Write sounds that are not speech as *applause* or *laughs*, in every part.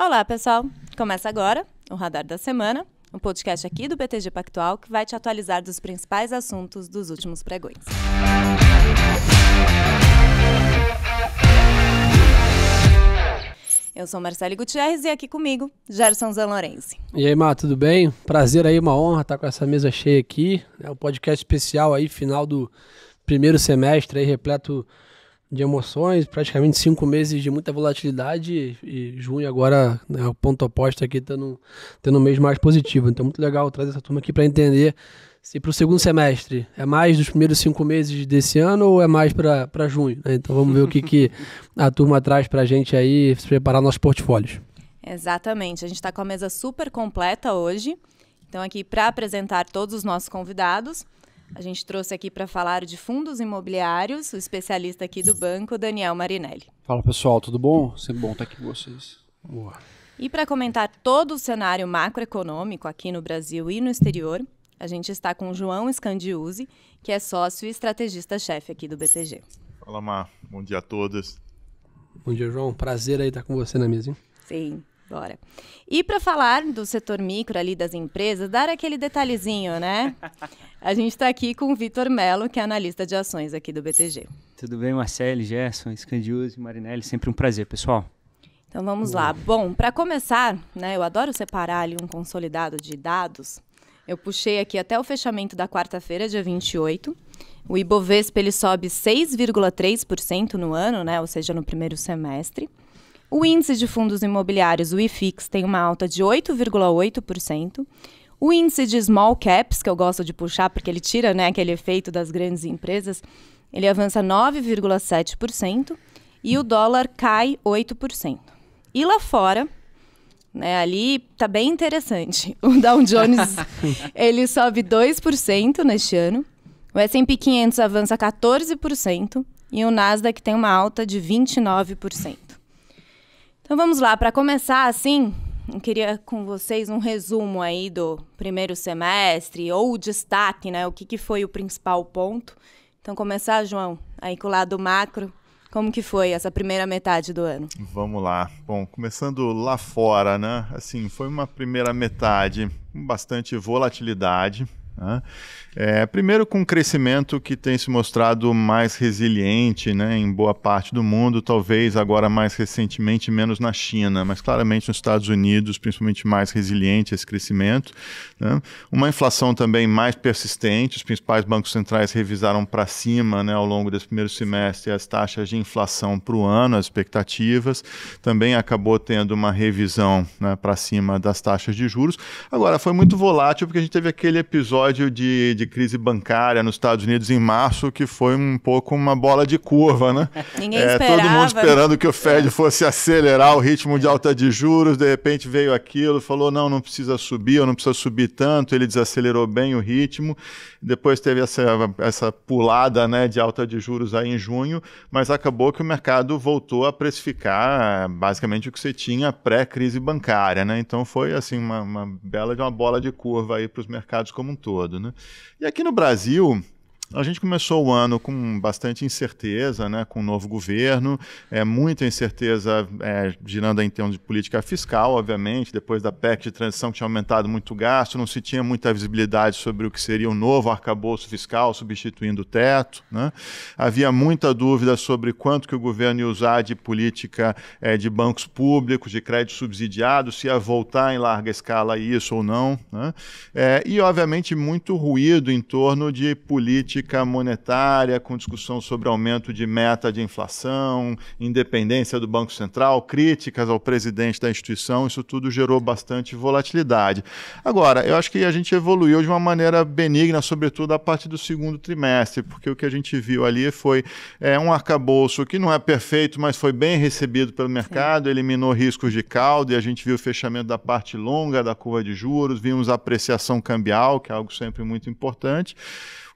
Olá, pessoal. Começa agora o Radar da Semana, um podcast aqui do BTG Pactual que vai te atualizar dos principais assuntos dos últimos pregões. Eu sou Marcelo Gutierrez e aqui comigo, Gerson Zanlorenzi. E aí, Má, tudo bem? Prazer aí, uma honra estar com essa mesa cheia aqui. É um podcast especial aí, final do primeiro semestre aí, repleto de emoções, praticamente cinco meses de muita volatilidade e junho agora né, o ponto oposto aqui tendo, tendo um mês mais positivo. Então muito legal trazer essa turma aqui para entender se para o segundo semestre é mais dos primeiros cinco meses desse ano ou é mais para junho. Né? Então vamos ver o que, que a turma traz para a gente aí se preparar nossos portfólios. Exatamente, a gente está com a mesa super completa hoje. Então aqui para apresentar todos os nossos convidados. A gente trouxe aqui para falar de fundos imobiliários o especialista aqui do banco, Daniel Marinelli. Fala pessoal, tudo bom? Sempre bom estar aqui com vocês. Boa. E para comentar todo o cenário macroeconômico aqui no Brasil e no exterior, a gente está com o João Scandiuzzi, que é sócio e estrategista-chefe aqui do BTG. Fala, Mar. Bom dia a todos. Bom dia, João. Prazer aí estar com você na mesa, hein? Sim. Bora. E para falar do setor micro ali das empresas, dar aquele detalhezinho, né? *laughs* A gente está aqui com o Vitor Melo, que é analista de ações aqui do BTG. Tudo bem, Marcele, Gerson, e Marinelli, sempre um prazer, pessoal. Então vamos lá. Bom, para começar, né, eu adoro separar ali um consolidado de dados. Eu puxei aqui até o fechamento da quarta-feira, dia 28. O Ibovespa ele sobe 6,3% no ano, né, ou seja, no primeiro semestre. O índice de fundos imobiliários, o IFIX, tem uma alta de 8,8%. O índice de small caps, que eu gosto de puxar porque ele tira né, aquele efeito das grandes empresas, ele avança 9,7% e o dólar cai 8%. E lá fora, né, ali está bem interessante. *laughs* O Dow Jones *laughs* ele sobe 2% neste ano. O S&P 500 avança 14% e o Nasdaq tem uma alta de 29%. Então vamos lá, para começar assim, eu queria com vocês um resumo aí do primeiro semestre, ou o destaque, né? O que, que foi o principal ponto. Então começar, João, aí com o lado macro. Como que foi essa primeira metade do ano? Vamos lá. Bom, começando lá fora, né? Assim, foi uma primeira metade com bastante volatilidade, né? É, primeiro, com um crescimento que tem se mostrado mais resiliente né, em boa parte do mundo, talvez agora mais recentemente menos na China, mas claramente nos Estados Unidos, principalmente mais resiliente esse crescimento. Né? Uma inflação também mais persistente, os principais bancos centrais revisaram para cima né, ao longo desse primeiro semestre as taxas de inflação para o ano, as expectativas. Também acabou tendo uma revisão né, para cima das taxas de juros. Agora, foi muito volátil porque a gente teve aquele episódio episódio de, de crise bancária nos Estados Unidos em março, que foi um pouco uma bola de curva, né? *laughs* Ninguém é, esperava. Todo mundo esperando que o Fed é. fosse acelerar o ritmo de é. alta de juros, de repente veio aquilo, falou, não, não precisa subir, eu não precisa subir tanto, ele desacelerou bem o ritmo, depois teve essa, essa pulada né, de alta de juros aí em junho, mas acabou que o mercado voltou a precificar basicamente o que você tinha pré-crise bancária, né? Então foi assim uma, uma bela de uma bola de curva aí para os mercados como um todo todo, né? E aqui no Brasil, a gente começou o ano com bastante incerteza, né, com o um novo governo, é, muita incerteza é, girando em termos de política fiscal, obviamente, depois da PEC de transição que tinha aumentado muito o gasto, não se tinha muita visibilidade sobre o que seria o um novo arcabouço fiscal substituindo o teto. Né? Havia muita dúvida sobre quanto que o governo ia usar de política é, de bancos públicos, de crédito subsidiado, se ia voltar em larga escala isso ou não. Né? É, e, obviamente, muito ruído em torno de política política monetária, com discussão sobre aumento de meta de inflação, independência do Banco Central, críticas ao presidente da instituição, isso tudo gerou bastante volatilidade. Agora, eu acho que a gente evoluiu de uma maneira benigna, sobretudo a partir do segundo trimestre, porque o que a gente viu ali foi é, um arcabouço que não é perfeito, mas foi bem recebido pelo mercado, Sim. eliminou riscos de caldo e a gente viu o fechamento da parte longa da curva de juros, vimos a apreciação cambial, que é algo sempre muito importante.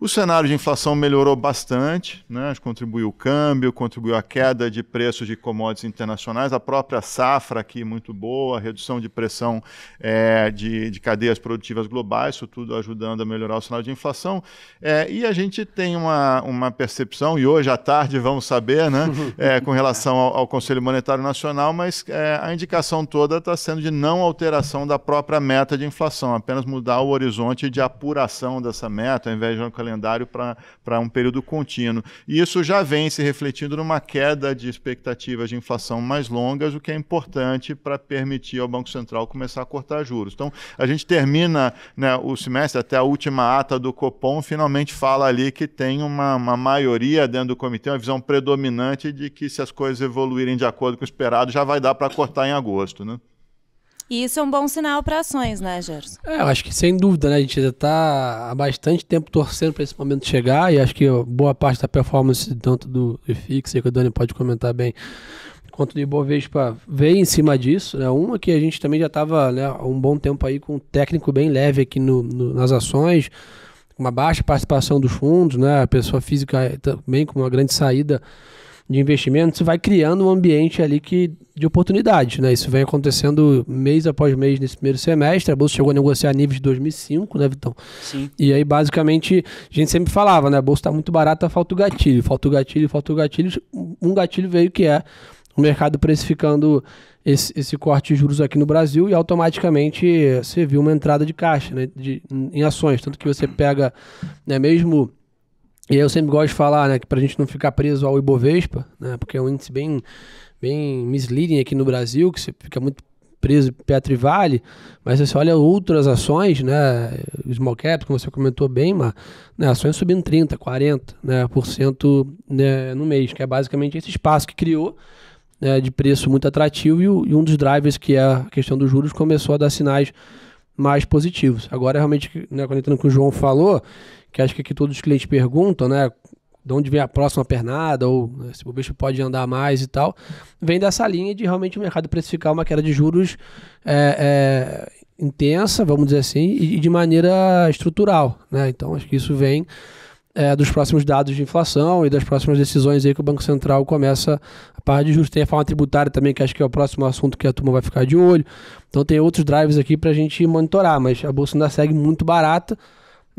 O cenário de inflação melhorou bastante, né? contribuiu o câmbio, contribuiu a queda de preços de commodities internacionais, a própria safra aqui muito boa, redução de pressão é, de, de, cadeias produtivas globais, isso tudo ajudando a melhorar o cenário de inflação. É, e a gente tem uma, uma percepção, e hoje à tarde vamos saber, né? *laughs* É, com relação ao, ao, Conselho Monetário Nacional, mas é, a indicação toda está sendo de não alteração da própria meta de inflação, apenas mudar o horizonte de apuração dessa meta, ao invés de um calendário calendário para um período contínuo. E isso já vem se refletindo numa queda de expectativas de inflação mais longas, o que é importante para permitir ao Banco Central começar a cortar juros. Então, a gente termina né, o semestre, até a última ata do Copom, finalmente fala ali que tem uma, uma maioria dentro do comitê, uma visão predominante de que se as coisas evoluírem de acordo com o esperado, já vai dar para cortar em agosto. Né? E isso é um bom sinal para ações, né, Gerson? É, eu acho que sem dúvida, né? A gente já está há bastante tempo torcendo para esse momento chegar e acho que boa parte da performance, tanto do IFIX, que o Dani pode comentar bem, quanto do Ibovespa veio em cima disso. Né? Uma que a gente também já estava né, há um bom tempo aí com um técnico bem leve aqui no, no, nas ações, uma baixa participação dos fundos, né? a pessoa física eh, também com uma grande saída de investimento, você vai criando um ambiente ali que de oportunidade, né? Isso vem acontecendo mês após mês nesse primeiro semestre. A bolsa chegou a negociar a níveis de 2005, né, Vitão? Sim. E aí basicamente a gente sempre falava, né? A bolsa está muito barata, falta o gatilho, falta o gatilho, falta o gatilho. Um gatilho veio que é o mercado precificando esse, esse, corte de juros aqui no Brasil e automaticamente você viu uma entrada de caixa né, de, em ações. Tanto que você pega, né, mesmo e eu sempre gosto de falar, né, que pra gente não ficar preso ao Ibovespa, né, porque é um índice bem, bem misleading aqui no Brasil, que você fica muito preso Petro e Vale, mas você olha outras ações, né, small cap como você comentou bem, mas, né, ações subindo 30, 40, né, por cento né, no mês, que é basicamente esse espaço que criou né, de preço muito atrativo e, e um dos drivers que é a questão dos juros começou a dar sinais mais positivos. Agora, realmente, né, conectando com o João falou, que acho que aqui todos os clientes perguntam, né? De onde vem a próxima pernada, ou né, se o bicho pode andar mais e tal, vem dessa linha de realmente o mercado precificar uma queda de juros é, é, intensa, vamos dizer assim, e, de maneira estrutural. Né? Então, acho que isso vem é, dos próximos dados de inflação e das próximas decisões aí que o Banco Central começa parte de justiça tem a forma tributária também, que acho que é o próximo assunto que a turma vai ficar de olho. Então tem outros drives aqui para a gente monitorar, mas a bolsa ainda segue muito barata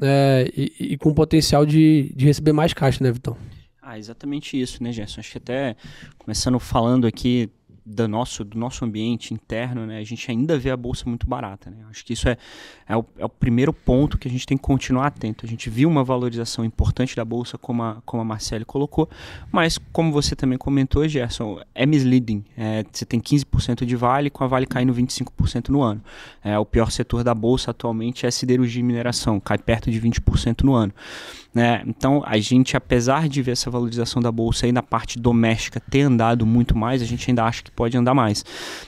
é, e, e, com potencial de, de receber mais caixa, né, Vitão? Ah, exatamente isso, né, Gerson? Acho que até começando falando aqui do nosso, do nosso ambiente interno, né, a gente ainda vê a bolsa muito barata. Né? Acho que isso é, é o, é, o, primeiro ponto que a gente tem que continuar atento. A gente viu uma valorização importante da bolsa, como a, como a Marcele colocou, mas como você também comentou, Gerson, é misleading. É, você tem 15% de vale, com a vale caindo 25% no ano. É, o pior setor da bolsa atualmente é siderurgia e mineração, cai perto de 20% no ano. Né? Então, a gente, apesar de ver essa valorização da bolsa aí na parte doméstica ter andado muito mais, a gente ainda acha que pode andar mais.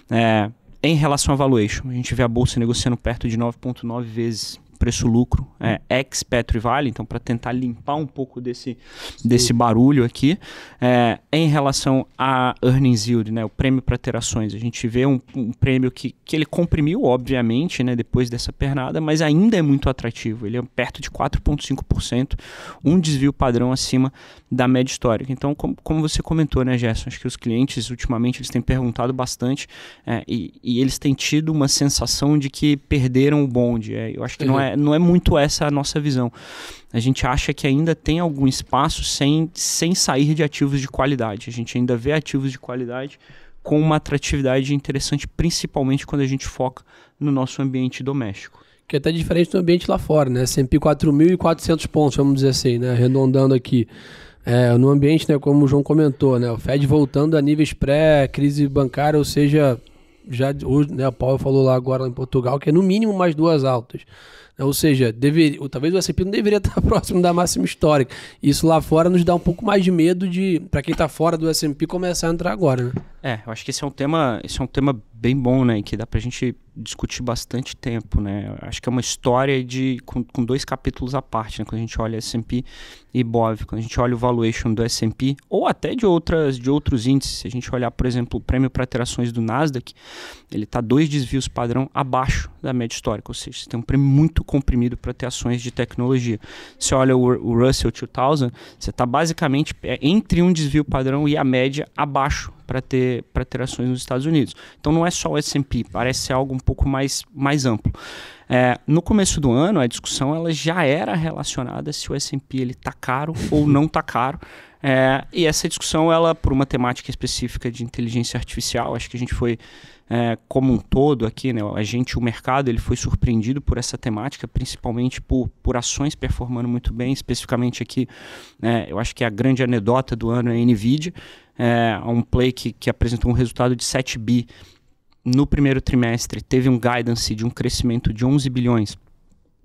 É, em relação à valuation, a gente vê a bolsa negociando perto de 9,9 vezes preço-lucro é, ex Petro e Vale, então para tentar limpar um pouco desse, desse barulho aqui, é, em relação a earnings yield, né, o prêmio para ter ações. A gente vê um, um, prêmio que, que ele comprimiu, obviamente, né, depois dessa pernada, mas ainda é muito atrativo. Ele é perto de 4,5%, um desvio padrão acima da média histórica. Então, como, como você comentou, né, Gerson, acho que os clientes ultimamente eles têm perguntado bastante é, e, e, eles têm tido uma sensação de que perderam o bonde. É, eu acho que não é é, não é muito essa a nossa visão. A gente acha que ainda tem algum espaço sem, sem sair de ativos de qualidade. A gente ainda vê ativos de qualidade com uma atratividade interessante, principalmente quando a gente foca no nosso ambiente doméstico. Que é até diferente do ambiente lá fora, né? S&P 4.400 pontos, vamos dizer assim, né? Arredondando aqui. É, no ambiente, né, como o João comentou, né, o Fed voltando a níveis pré-crise bancária, ou seja, já hoje, né, Paulo falou lá agora em Portugal, que é no mínimo mais duas altas. Ou seja, deveria, ou talvez o S&P não deveria *laughs* estar próximo da máxima histórica. Isso lá fora nos dá um pouco mais de medo de, para quem está fora do S&P, começar a entrar agora. Né? É, eu acho que esse é um tema, esse é um tema bem bom, né? Que dá pra gente discutir bastante tempo, né? Acho que é uma história de com, com dois capítulos à parte, né? Quando a gente olha S&P e Bov, quando a gente olha o valuation do S&P ou até de outras de outros índices, se a gente olhar, por exemplo, o prêmio para alterações do Nasdaq, ele tá dois desvios padrão abaixo da média histórica, ou seja, você tem um prêmio muito comprimido para ter ações de tecnologia. Se olha o, o Russell 2000, você tá basicamente é, entre um desvio padrão e a média abaixo para ter, para ter ações nos Estados Unidos. Então não é só o S&P, parece ser algo um pouco mais, mais amplo. É, no começo do ano, a discussão ela já era relacionada se o S&P está caro ou não está caro. É, e essa discussão, ela, por uma temática específica de inteligência artificial, acho que a gente foi, é, como um todo aqui, né, a gente, o mercado, ele foi surpreendido por essa temática, principalmente por, por ações performando muito bem, especificamente aqui, né, eu acho que a grande anedota do ano é a NVIDIA, é, um play que, que apresentou um resultado de 7 bi no primeiro trimestre, teve um guidance de um crescimento de 11 bilhões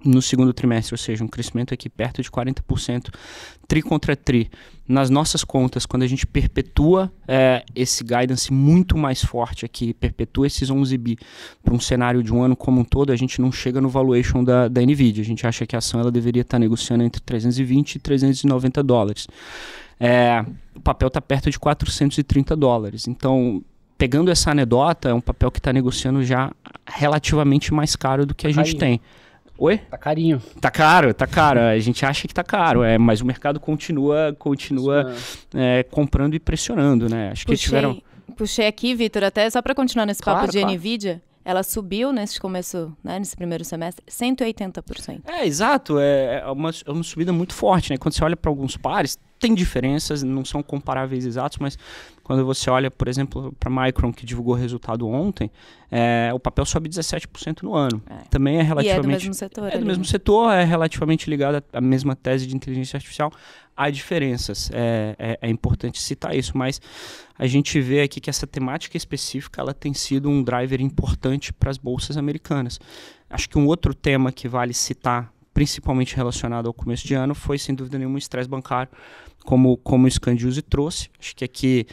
no segundo trimestre, ou seja, um crescimento aqui perto de 40% tri contra tri. Nas nossas contas, quando a gente perpetua é, esse guidance muito mais forte aqui, perpetua esses 11 bi para um cenário de um ano como um todo, a gente não chega no valuation da, da NVIDIA. A gente acha que a ação ela deveria estar tá negociando entre 320 e 390 dólares. É, o papel está perto de 430 dólares. Então, pegando essa anedota, é um papel que está negociando já relativamente mais caro do que a tá gente Aí. tem. Oi? Tá carinho. Tá caro, tá caro. A gente acha que tá caro, é, mas o mercado continua continua é, comprando e pressionando, né? Acho que puxei, tiveram. Puxei aqui, Vitor, até só para continuar nesse claro, papo de claro. Nvidia. Ela subiu nesse começo, né, nesse primeiro semestre, 180%. É, exato. É, é uma, é uma subida muito forte, né? Quando você olha para alguns pares, tem diferenças, não são comparáveis exatos, mas quando você olha, por exemplo, para a Micron, que divulgou o resultado ontem, é, o papel sobe 17% no ano. É. Também é relativamente. E é do mesmo setor. É do mesmo né? setor, é relativamente ligado à mesma tese de inteligência artificial. Há diferenças, é, é, é, importante citar isso, mas a gente vê aqui que essa temática específica ela tem sido um driver importante para as bolsas americanas. Acho que um outro tema que vale citar principalmente relacionado ao começo de ano, foi sem dúvida nenhuma o estresse bancário, como, como o Scandiuse trouxe. Acho que aqui,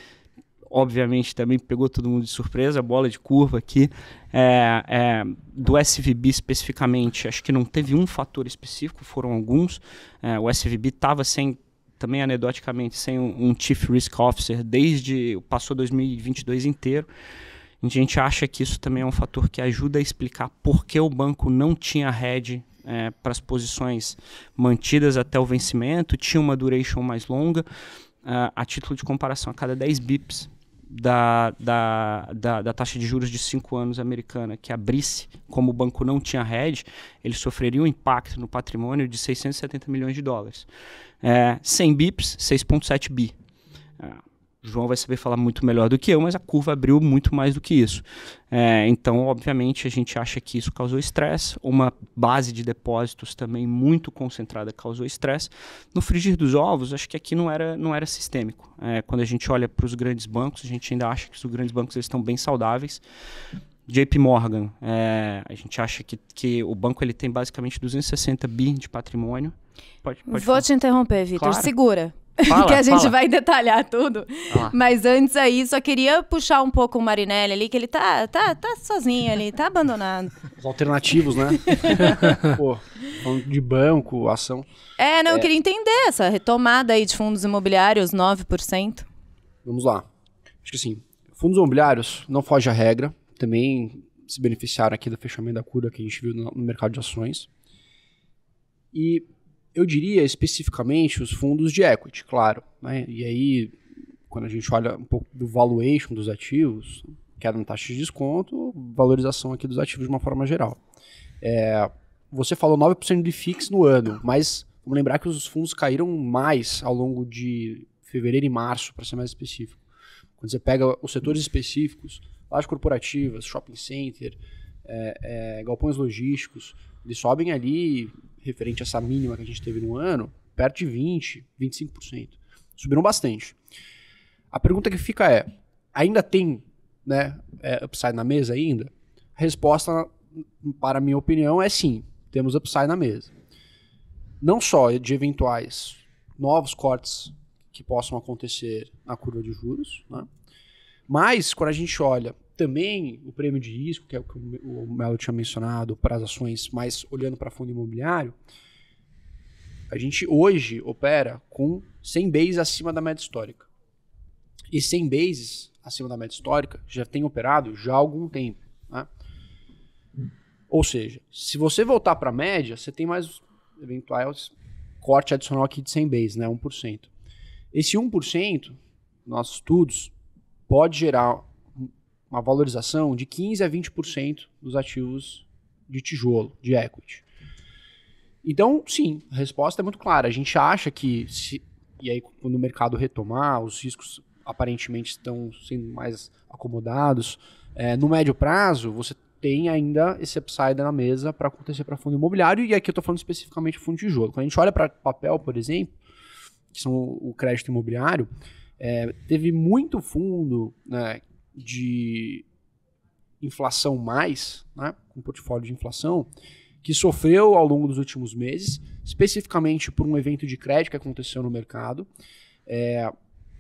obviamente, também pegou todo mundo de surpresa, bola de curva aqui. É, é, do SVB especificamente, acho que não teve um fator específico, foram alguns. É, o SVB estava sem também anedoticamente sem um, um, chief risk officer desde passou 2022 inteiro. A gente acha que isso também é um fator que ajuda a explicar por que o banco não tinha head é, para as posições mantidas até o vencimento, tinha uma duration mais longa, uh, a título de comparação, a cada 10 bips da, da, da, da, taxa de juros de 5 anos americana que abrisse, como o banco não tinha hedge, ele sofreria um impacto no patrimônio de 670 milhões de dólares. É, 100 bips, 6,7 bi. Ah, João vai saber falar muito melhor do que eu, mas a curva abriu muito mais do que isso. É, então, obviamente, a gente acha que isso causou estresse. Uma base de depósitos também muito concentrada causou estresse. No frigir dos ovos, acho que aqui não era, não era sistêmico. É, quando a gente olha para os grandes bancos, a gente ainda acha que os grandes bancos eles estão bem saudáveis. JP Morgan, é, a gente acha que, que o banco ele tem basicamente 260 bi de patrimônio. Pode, pode Vou falar. te interromper, Vitor. Claro. Segura. Fala, que a gente fala. vai detalhar tudo. Ah. Mas antes aí, só queria puxar um pouco o Marinelli ali, que ele tá, tá, tá sozinho ali, tá abandonado. Os alternativos, né? *laughs* Pô, de banco, ação. É, não, é. eu queria entender essa retomada aí de fundos imobiliários, 9%. Vamos lá. Acho que assim, fundos imobiliários não foge à regra, também se beneficiaram aqui do fechamento da cura que a gente viu no mercado de ações. E eu diria especificamente os fundos de equity, claro. Né? E aí, quando a gente olha um pouco do valuation dos ativos, queda na taxa de desconto, valorização aqui dos ativos de uma forma geral. É, você falou 9% de FIX no ano, mas vamos lembrar que os fundos caíram mais ao longo de fevereiro e março, para ser mais específico. Quando você pega os setores específicos, lajes corporativas, shopping center, é, é, galpões logísticos, eles sobem ali referente a essa mínima que a gente teve no ano, perto de 20, 25%. Subiram bastante. A pergunta que fica é: ainda tem né, é, upside na mesa ainda? A resposta, para minha opinião, é sim, temos upside na mesa. Não só de eventuais novos cortes que possam acontecer na curva de juros, né? mas quando a gente olha também o prêmio de risco, que é o que o Melo tinha mencionado, para as ações mais olhando para fundo imobiliário, a gente hoje opera com 100 bases acima da média histórica. E 100 bases acima da média histórica já tem operado já há algum tempo. Né? Ou seja, se você voltar para a média, você tem mais eventuais corte adicional aqui de 100 bases, né? 1%. Esse 1%, nossos estudos, pode gerar uma valorização de 15% a 20% dos ativos de tijolo, de equity. Então, sim, a resposta é muito clara. A gente acha que, se, e aí quando o mercado retomar, os riscos aparentemente estão sendo mais acomodados, é, no médio prazo você tem ainda esse upside na mesa para acontecer para fundo imobiliário, e aqui eu estou falando especificamente fundo de tijolo. Quando a gente olha para papel, por exemplo, que são o crédito imobiliário, é, teve muito fundo né, de inflação mais, né, um portfólio de inflação, que sofreu ao longo dos últimos meses, especificamente por um evento de crédito que aconteceu no mercado, é,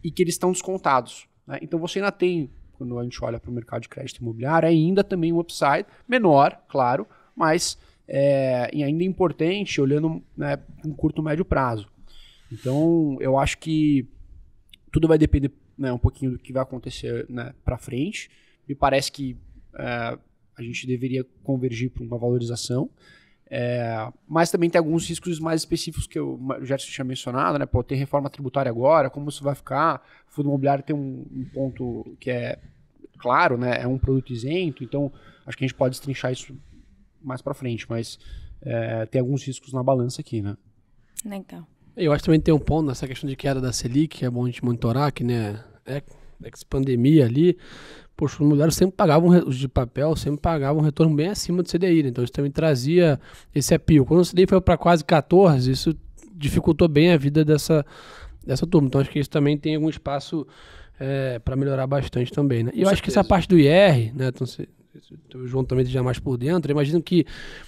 e que eles estão descontados. Né? Então você ainda tem, quando a gente olha para o mercado de crédito imobiliário, ainda também um upside, menor, claro, mas é, e ainda é importante olhando né, um curto médio prazo. Então eu acho que tudo vai depender né, um pouquinho do que vai acontecer né, para frente. Me parece que é, a gente deveria convergir para uma valorização. É, mas também tem alguns riscos mais específicos que o já tinha mencionado, né? Pô, tem reforma tributária agora, como isso vai ficar? O fundo imobiliário tem um, um ponto que é claro, né? É um produto isento, então acho que a gente pode destrinchar isso mais para frente, mas é, tem alguns riscos na balança aqui, né? né então eu acho que também tem um ponto nessa questão de queda da Selic, que é bom a gente monitorar, que né, é, ex-pandemia ali, poxa, os mulheres sempre pagavam, os de papel sempre pagavam um retorno bem acima do CDI, né? então isso também trazia esse apio. Quando o CDI foi para quase 14, isso dificultou bem a vida dessa, dessa turma. Então acho que isso também tem algum espaço é, eh, para melhorar bastante também, né? E eu certeza. acho que essa parte do IR, né? Então, o João também já mais por dentro, eu imagino que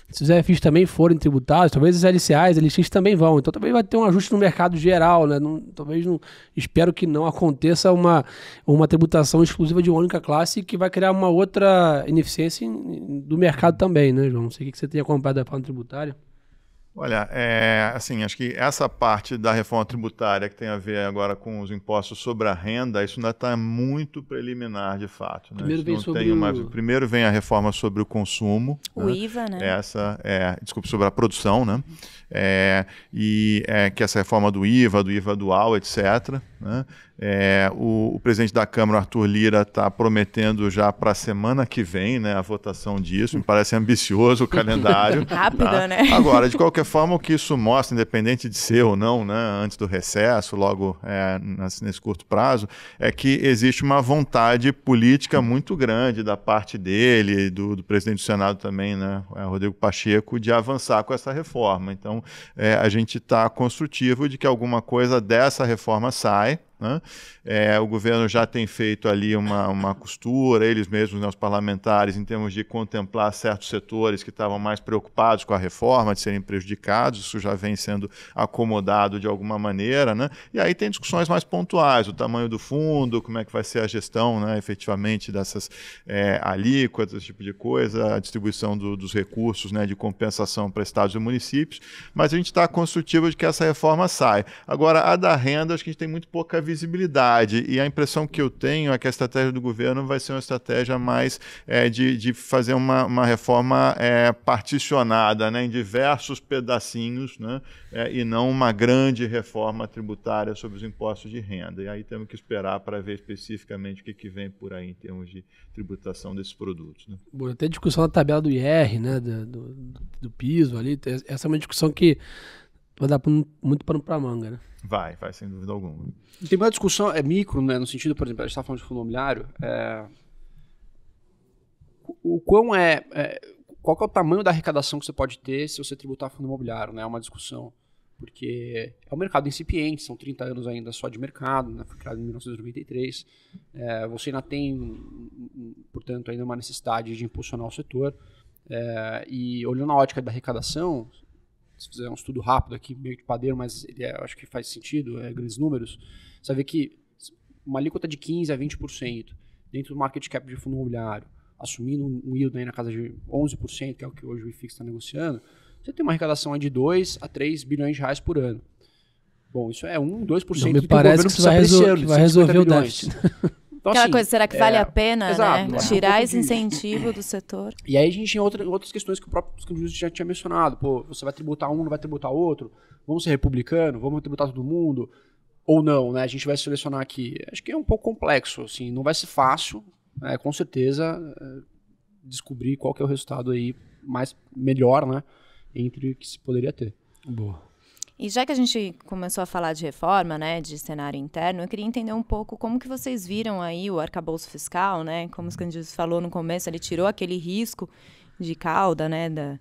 se os RFIs também forem tributados, talvez os LCAs, LX também vão. Então também vai ter um ajuste no mercado geral, né? Não, talvez não. Espero que não aconteça uma, uma tributação exclusiva de uma única classe que vai criar uma outra ineficiência do mercado também, né, João? Não sei o que você tem acompanhado da forma tributária. Olha, é, assim, acho que essa parte da reforma tributária que tem a ver agora com os impostos sobre a renda, isso ainda está muito preliminar, de fato. Né? Primeiro vem sobre uma... o... Primeiro vem a reforma sobre o consumo. O né? IVA, né? Essa, é, desculpe, sobre a produção, né? é, e é, que essa reforma do IVA, do IVA dual, etc. Né? É, o, o, presidente da Câmara, Arthur Lira, está prometendo já para a semana que vem né, a votação disso. Me parece ambicioso o *laughs* calendário. Tá? Rápido, tá? né? Agora, de qualquer forma, o que isso mostra, independente de ser ou não, né, antes do recesso, logo é, nesse curto prazo, é que existe uma vontade política muito grande da parte dele, do, do presidente do Senado também, né, é, Rodrigo Pacheco, de avançar com essa reforma. Então, então, é, a gente está construtivo de que alguma coisa dessa reforma sai né? É, o governo já tem feito ali uma, uma costura, eles mesmos, né, os parlamentares, em termos de contemplar certos setores que estavam mais preocupados com a reforma, de serem prejudicados, isso já vem sendo acomodado de alguma maneira. Né? E aí tem discussões mais pontuais, o tamanho do fundo, como é que vai ser a gestão né, efetivamente dessas é, alíquotas, esse tipo de coisa, a distribuição do, dos recursos né, de compensação para estados e municípios, mas a gente está construtivo de que essa reforma sai. Agora, a da renda, acho que a gente tem muito pouca visibilidade E a impressão que eu tenho é que a estratégia do governo vai ser uma estratégia mais é, de, de fazer uma, uma reforma é, particionada né, em diversos pedacinhos né, é, e não uma grande reforma tributária sobre os impostos de renda. E aí temos que esperar para ver especificamente o que, que vem por aí em termos de tributação desses produtos. Né? Bom, até discussão da tabela do IR, né, do, do, do piso ali, essa é uma discussão que vai dar muito pano para manga, né? Vai, vai, sem dúvida alguma. Tem uma discussão, é micro, né, no sentido, por exemplo, a gente está falando de fundo imobiliário, é... o, quão é, é, Qual é o tamanho da arrecadação que você pode ter se você tributar fundo imobiliário, né? É uma discussão, porque é um mercado incipiente, são 30 anos ainda só de mercado, né, foi criado em 1993, é, você ainda tem, portanto, ainda uma necessidade de impulsionar o setor, é, e olhando a ótica da arrecadação, se fizer um estudo rápido aqui, meio de padeiro, mas é, acho que faz sentido, é, grandes números, você vê que uma alíquota de 15% a 20% dentro do market cap de fundo imobiliário, assumindo um yield aí na casa de 11%, que é o que hoje o IFIX está negociando, você tem uma arrecadação de 2 a 3 bilhões de reais por ano. Bom, isso é 1, 2% Não, me do que parece o governo que precisa vai, resol vai resolver o déficit. *laughs* Então, Aquela assim, coisa, será que vale é... a pena né, Exato, né? tirar esse incentivo do setor? E aí a gente tem outra, outras questões que o próprio juiz já tinha mencionado. Pô, você vai tributar um, não vai tributar outro? Vamos ser republicano? Vamos tributar todo mundo? Ou não, né? A gente vai selecionar aqui. Acho que é um pouco complexo, assim, não vai ser fácil, né? com certeza, é, descobrir qual que é o resultado aí mais melhor, né? Entre o que se poderia ter. Boa. E já que a gente começou a falar de reforma, né, de cenário interno, eu queria entender um pouco como que vocês viram aí o arcabouço fiscal, né? Como o candidatos falou no começo, ele tirou aquele risco de cauda, né, da,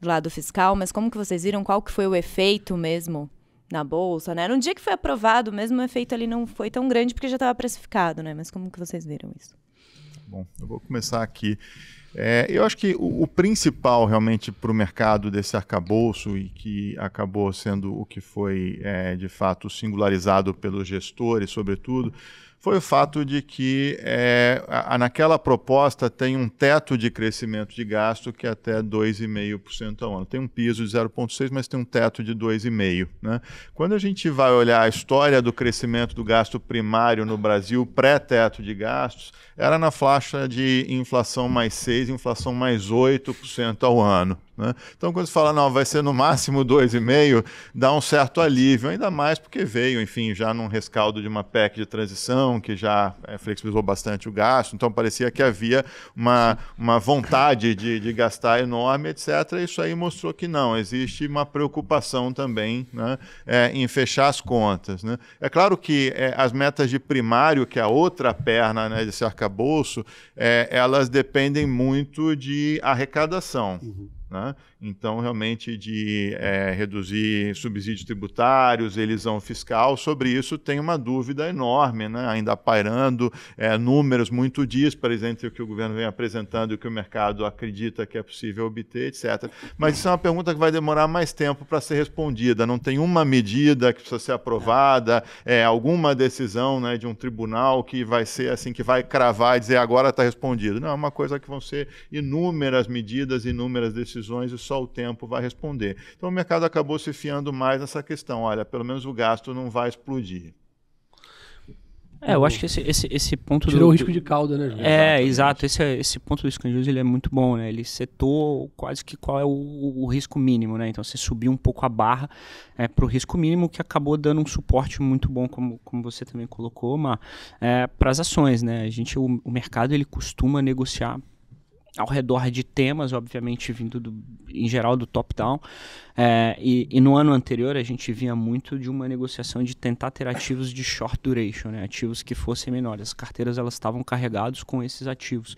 do lado fiscal, mas como que vocês viram qual que foi o efeito mesmo na bolsa, né? No dia que foi aprovado, mesmo o efeito ali não foi tão grande porque já estava precificado, né? Mas como que vocês viram isso? Bom, eu vou começar aqui é, eu acho que o, o principal realmente para o mercado desse arcabouço e que acabou sendo o que foi é, de fato singularizado pelos gestores, sobretudo, foi o fato de que é, a, a, naquela proposta tem um teto de crescimento de gasto que é até 2,5% ao ano. Tem um piso de 0,6%, mas tem um teto de 2,5%. Né? Quando a gente vai olhar a história do crescimento do gasto primário no Brasil, pré-teto de gastos, era na faixa de inflação mais 6%, inflação mais 8% ao ano. Né? Então, quando você fala, não, vai ser no máximo 2,5, dá um certo alívio, ainda mais porque veio, enfim, já num rescaldo de uma PEC de transição, que já é, flexibilizou bastante o gasto, então parecia que havia uma, uma vontade de, de gastar enorme, etc. Isso aí mostrou que não, existe uma preocupação também né, é, em fechar as contas. Né? É claro que é, as metas de primário, que é a outra perna né, desse arcabouço, é, elas dependem muito de arrecadação. Uhum. Né? Então, realmente, de é, reduzir subsídios tributários, elisão fiscal, sobre isso tem uma dúvida enorme, né? ainda pairando é, números muito díspares entre o que o governo vem apresentando e o que o mercado acredita que é possível obter, etc. Mas isso é uma pergunta que vai demorar mais tempo para ser respondida. Não tem uma medida que precisa ser aprovada, é, alguma decisão né, de um tribunal que vai ser assim, que vai cravar e dizer agora está respondido. Não, é uma coisa que vão ser inúmeras medidas, inúmeras decisões decisões e só o tempo vai responder. Então o mercado acabou se fiando mais nessa questão: olha, pelo menos o gasto não vai explodir. É, eu acho que esse, esse, esse ponto Tirou do, o risco de cauda, né, É, exato. Esse, é, esse ponto do escândalo ele é muito bom, né? Ele setou quase que qual é o, o risco mínimo, né? Então você subiu um pouco a barra é, para o risco mínimo, que acabou dando um suporte muito bom, como, como você também colocou, Mar, é, para as ações, né? A gente, o, o mercado ele costuma negociar ao redor de temas, obviamente vindo do, em geral do top-down. É, e, e, no ano anterior a gente vinha muito de uma negociação de tentar ter ativos de short duration, né? ativos que fossem menores. As carteiras elas estavam carregadas com esses ativos.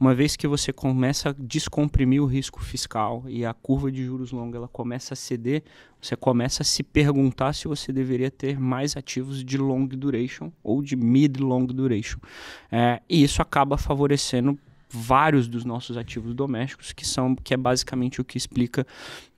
Uma vez que você começa a descomprimir o risco fiscal e a curva de juros longa ela começa a ceder, você começa a se perguntar se você deveria ter mais ativos de long duration ou de mid long duration. É, e isso acaba favorecendo vários dos nossos ativos domésticos, que são que é basicamente o que explica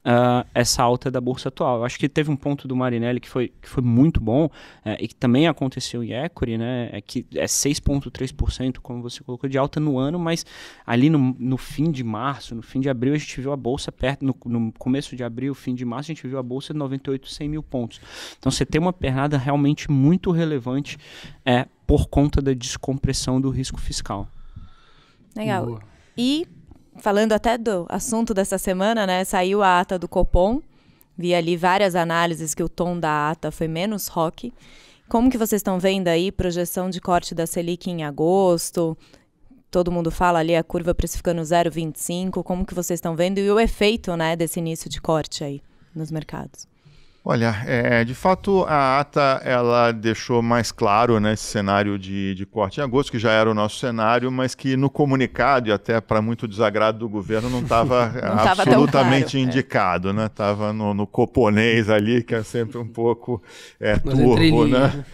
uh, essa alta da bolsa atual. Eu acho que teve um ponto do Marinelli que foi, que foi muito bom é, e que também aconteceu em equity, né? É que é 6,3%, como você colocou, de alta no ano, mas ali no, no fim de março, no fim de abril, a gente viu a bolsa perto, no, no começo de abril, fim de março, a gente viu a bolsa de 98, 100 mil pontos. Então você tem uma pernada realmente muito relevante é, por conta da descompressão do risco fiscal. Legal. Boa. E falando até do assunto dessa semana, né? Saiu a ata do Copom. Vi ali várias análises que o tom da ata foi menos rock. Como que vocês estão vendo aí projeção de corte da Selic em agosto? Todo mundo fala ali a curva precificando 0,25. Como que vocês estão vendo e o efeito, né, desse início de corte aí nos mercados? Olha, é, de fato a ata ela deixou mais claro né, esse cenário de, de corte em agosto, que já era o nosso cenário, mas que no comunicado, e até para muito desagrado do governo, não estava *laughs* absolutamente claro, é. indicado, é. né? Estava no, no coponês ali, que é sempre um pouco é, turvo, né? né?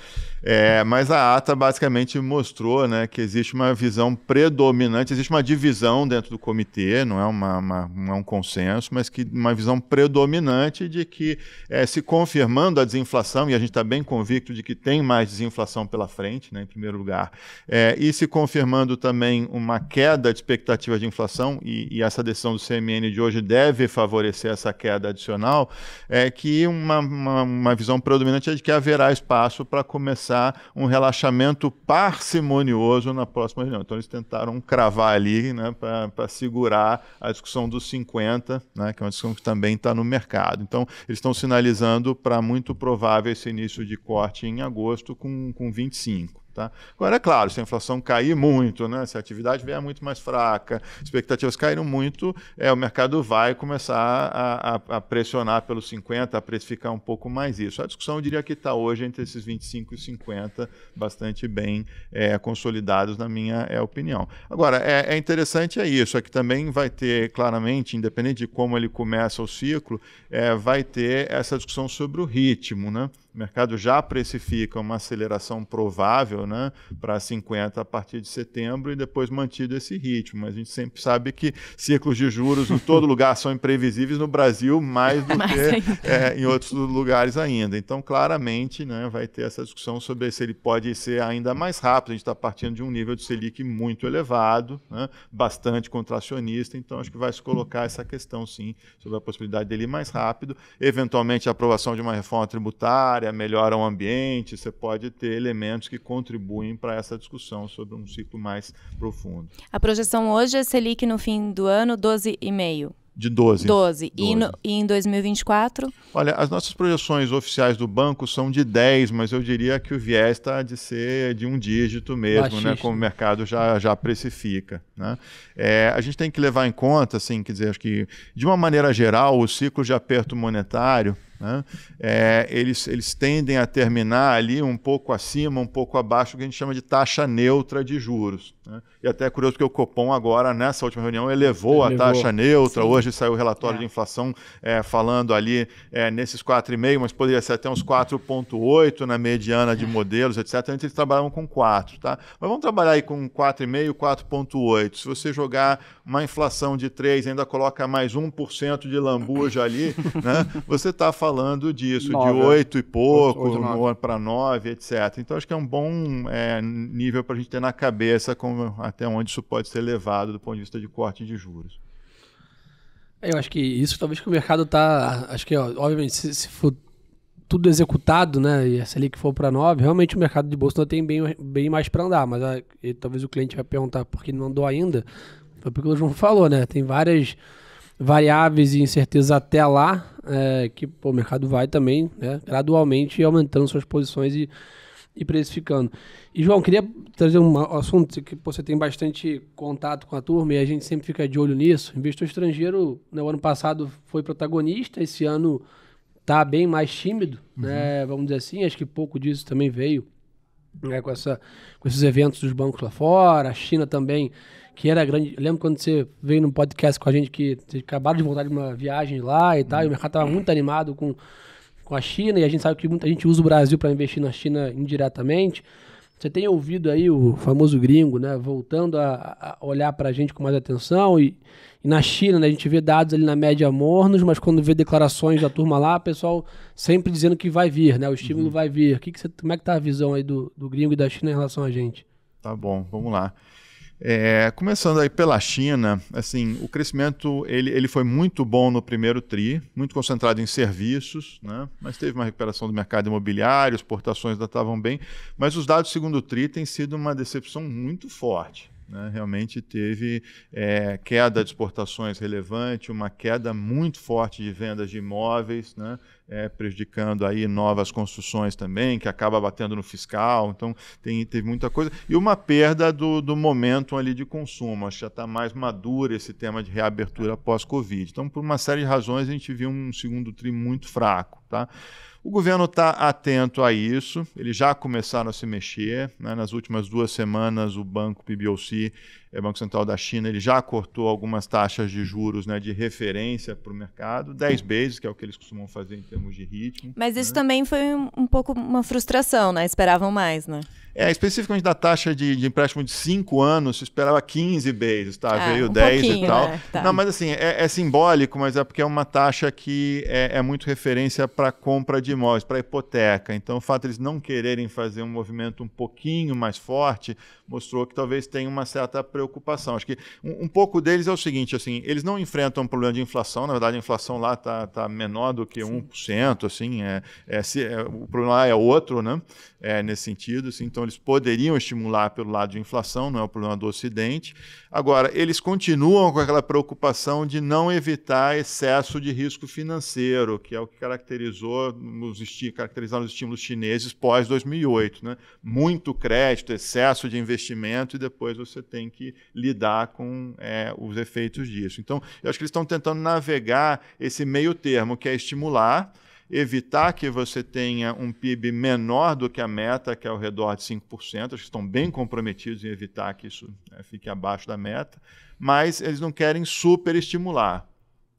É, mas a ata basicamente mostrou né, que existe uma visão predominante, existe uma divisão dentro do comitê, não é, uma, uma, não é um consenso, mas que uma visão predominante de que, é, se confirmando a desinflação, e a gente está bem convicto de que tem mais desinflação pela frente, né, em primeiro lugar, é, e se confirmando também uma queda de expectativa de inflação, e, e, essa decisão do CMN de hoje deve favorecer essa queda adicional, é que uma, uma, uma visão predominante é de que haverá espaço para começar um relaxamento parcimonioso na próxima reunião. Então, eles tentaram cravar ali né, para segurar a discussão dos 50, né, que é uma discussão que também está no mercado. Então, eles estão sinalizando para muito provável esse início de corte em agosto com, com 25. Tá? Agora, é claro, se a inflação cair muito, né? se a atividade vier muito mais fraca, expectativas caíram muito, é, o mercado vai começar a, a, a pressionar pelos 50, a precificar um pouco mais isso. A discussão, eu diria que está hoje entre esses 25 e 50, bastante bem é, consolidados, na minha é, opinião. Agora, é, é interessante é isso, é que também vai ter, claramente, independente de como ele começa o ciclo, é, vai ter essa discussão sobre o ritmo. Né? O mercado já precifica uma aceleração provável né, para 50 a partir de setembro e depois mantido esse ritmo. Mas a gente sempre sabe que ciclos de juros em todo lugar são imprevisíveis no Brasil mais do *laughs* que é, em outros lugares ainda. Então, claramente, né, vai ter essa discussão sobre se ele pode ser ainda mais rápido. A gente está partindo de um nível de Selic muito elevado, né, bastante contracionista. Então, acho que vai se colocar essa questão, sim, sobre a possibilidade dele ir mais rápido. Eventualmente, a aprovação de uma reforma tributária melhora o ambiente. Você pode ter elementos que contribuem contribuem para essa discussão sobre um ciclo mais profundo. A projeção hoje é Selic no fim do ano 12,5. De 12. 12. 12. E, no, e, em 2024? Olha, as nossas projeções oficiais do banco são de 10, mas eu diria que o viés está de ser de um dígito mesmo, né, como o mercado já, já precifica. Né? É, a gente tem que levar em conta, assim, quer dizer, acho que, de uma maneira geral, o ciclo de aperto monetário né? É, eles, eles tendem a terminar ali um pouco acima, um pouco abaixo, o que a gente chama de taxa neutra de juros. Né? E até é curioso que o Copom agora, nessa última reunião, elevou, elevou. a taxa neutra. Sim. Hoje saiu o relatório é. de inflação é, falando ali é, nesses 4,5, mas poderia ser até uns 4,8 na mediana de é. modelos, etc. Então, eles trabalhavam com 4, tá? Mas vamos trabalhar aí com 4,5, 4,8. Se você jogar uma inflação de 3, ainda coloca mais 1% de lambuja ali, *laughs* né? Você está falando disso, 9. de 8 é. e pouco para 9, etc. Então, acho que é um bom é, nível para a gente ter na cabeça com até onde isso pode ser levado do ponto de vista de corte de juros. Eu acho que isso talvez que o mercado está. Acho que, ó, obviamente, se, se, for tudo executado, né? E essa ali que for para 9, realmente o mercado de bolsa tem bem, bem mais para andar. Mas a, ah, e, talvez o cliente vai perguntar por que não andou ainda. Foi porque o João falou, né? Tem várias variáveis e incertezas até lá, é, que pô, o mercado vai também, né? Gradualmente aumentando suas posições e e precificando. E, João, queria trazer um assunto que você tem bastante contato com a turma e a gente sempre fica de olho nisso. Né, o investidor estrangeiro, no ano passado, foi protagonista, esse ano está bem mais tímido, uhum. né? vamos dizer assim. Acho que pouco disso também veio né, com, essa, com esses eventos dos bancos lá fora. A China também, que era grande. Eu lembro quando você veio no podcast com a gente que acabaram de voltar de uma viagem lá e tal, uhum. e o mercado estava muito animado com com a China, e a gente sabe que muita gente usa o Brasil para investir na China indiretamente. Você tem ouvido aí o famoso gringo, né, voltando a, a olhar para a gente com mais atenção e, e na China, né, a gente vê dados ali na média mornos, mas quando vê declarações da turma lá, o pessoal sempre dizendo que vai vir, né, o estímulo uhum. vai vir. O que, que você, como é que tá a visão aí do, do gringo e da China em relação a gente? Tá bom, vamos lá. É, começando aí pela China, assim, o crescimento ele, ele foi muito bom no primeiro tri, muito concentrado em serviços, né? mas teve uma recuperação do mercado imobiliário, exportações ainda estavam bem, mas os dados do segundo tri têm sido uma decepção muito forte. Né? Realmente teve é, queda de exportações relevante, uma queda muito forte de vendas de imóveis, né? é, prejudicando aí novas construções também, que acaba batendo no fiscal. Então, tem, teve muita coisa. E uma perda do, do momento ali de consumo. Acho que já está mais maduro esse tema de reabertura pós-Covid. Então, por uma série de razões, a gente viu um segundo tri muito fraco. Tá? O governo está atento a isso, eles já começaram a se mexer. Né? Nas últimas duas semanas, o Banco PBOC, o é, Banco Central da China, ele já cortou algumas taxas de juros né, de referência para o mercado, 10 bases, que é o que eles costumam fazer em termos de ritmo. Mas isso né? também foi um, um pouco uma frustração, né? Esperavam mais, né? É, especificamente da taxa de, de empréstimo de 5 anos, se esperava 15 vezes, tá? É, Veio um 10 e tal. Né? Tá. Não, mas assim, é, é, simbólico, mas é porque é uma taxa que é, é muito referência para compra de imóveis, para hipoteca. Então, o fato de eles não quererem fazer um movimento um pouquinho mais forte mostrou que talvez tenha uma certa preocupação. Acho que um, um pouco deles é o seguinte, assim, eles não enfrentam um problema de inflação, na verdade a inflação lá está tá menor do que Sim. 1%, assim, é, é se, é, o problema lá é outro, né? É, nesse sentido, assim, então então, eles poderiam estimular pelo lado de inflação, não é o problema do Ocidente. Agora, eles continuam com aquela preocupação de não evitar excesso de risco financeiro, que é o que caracterizou nos caracterizaram os estímulos chineses pós 2008, né? Muito crédito, excesso de investimento e depois você tem que lidar com é, os efeitos disso. Então, eu acho que eles estão tentando navegar esse meio termo, que é estimular evitar que você tenha um PIB menor do que a meta, que é ao redor de 5%, eles estão bem comprometidos em evitar que isso né, fique abaixo da meta, mas eles não querem superestimular.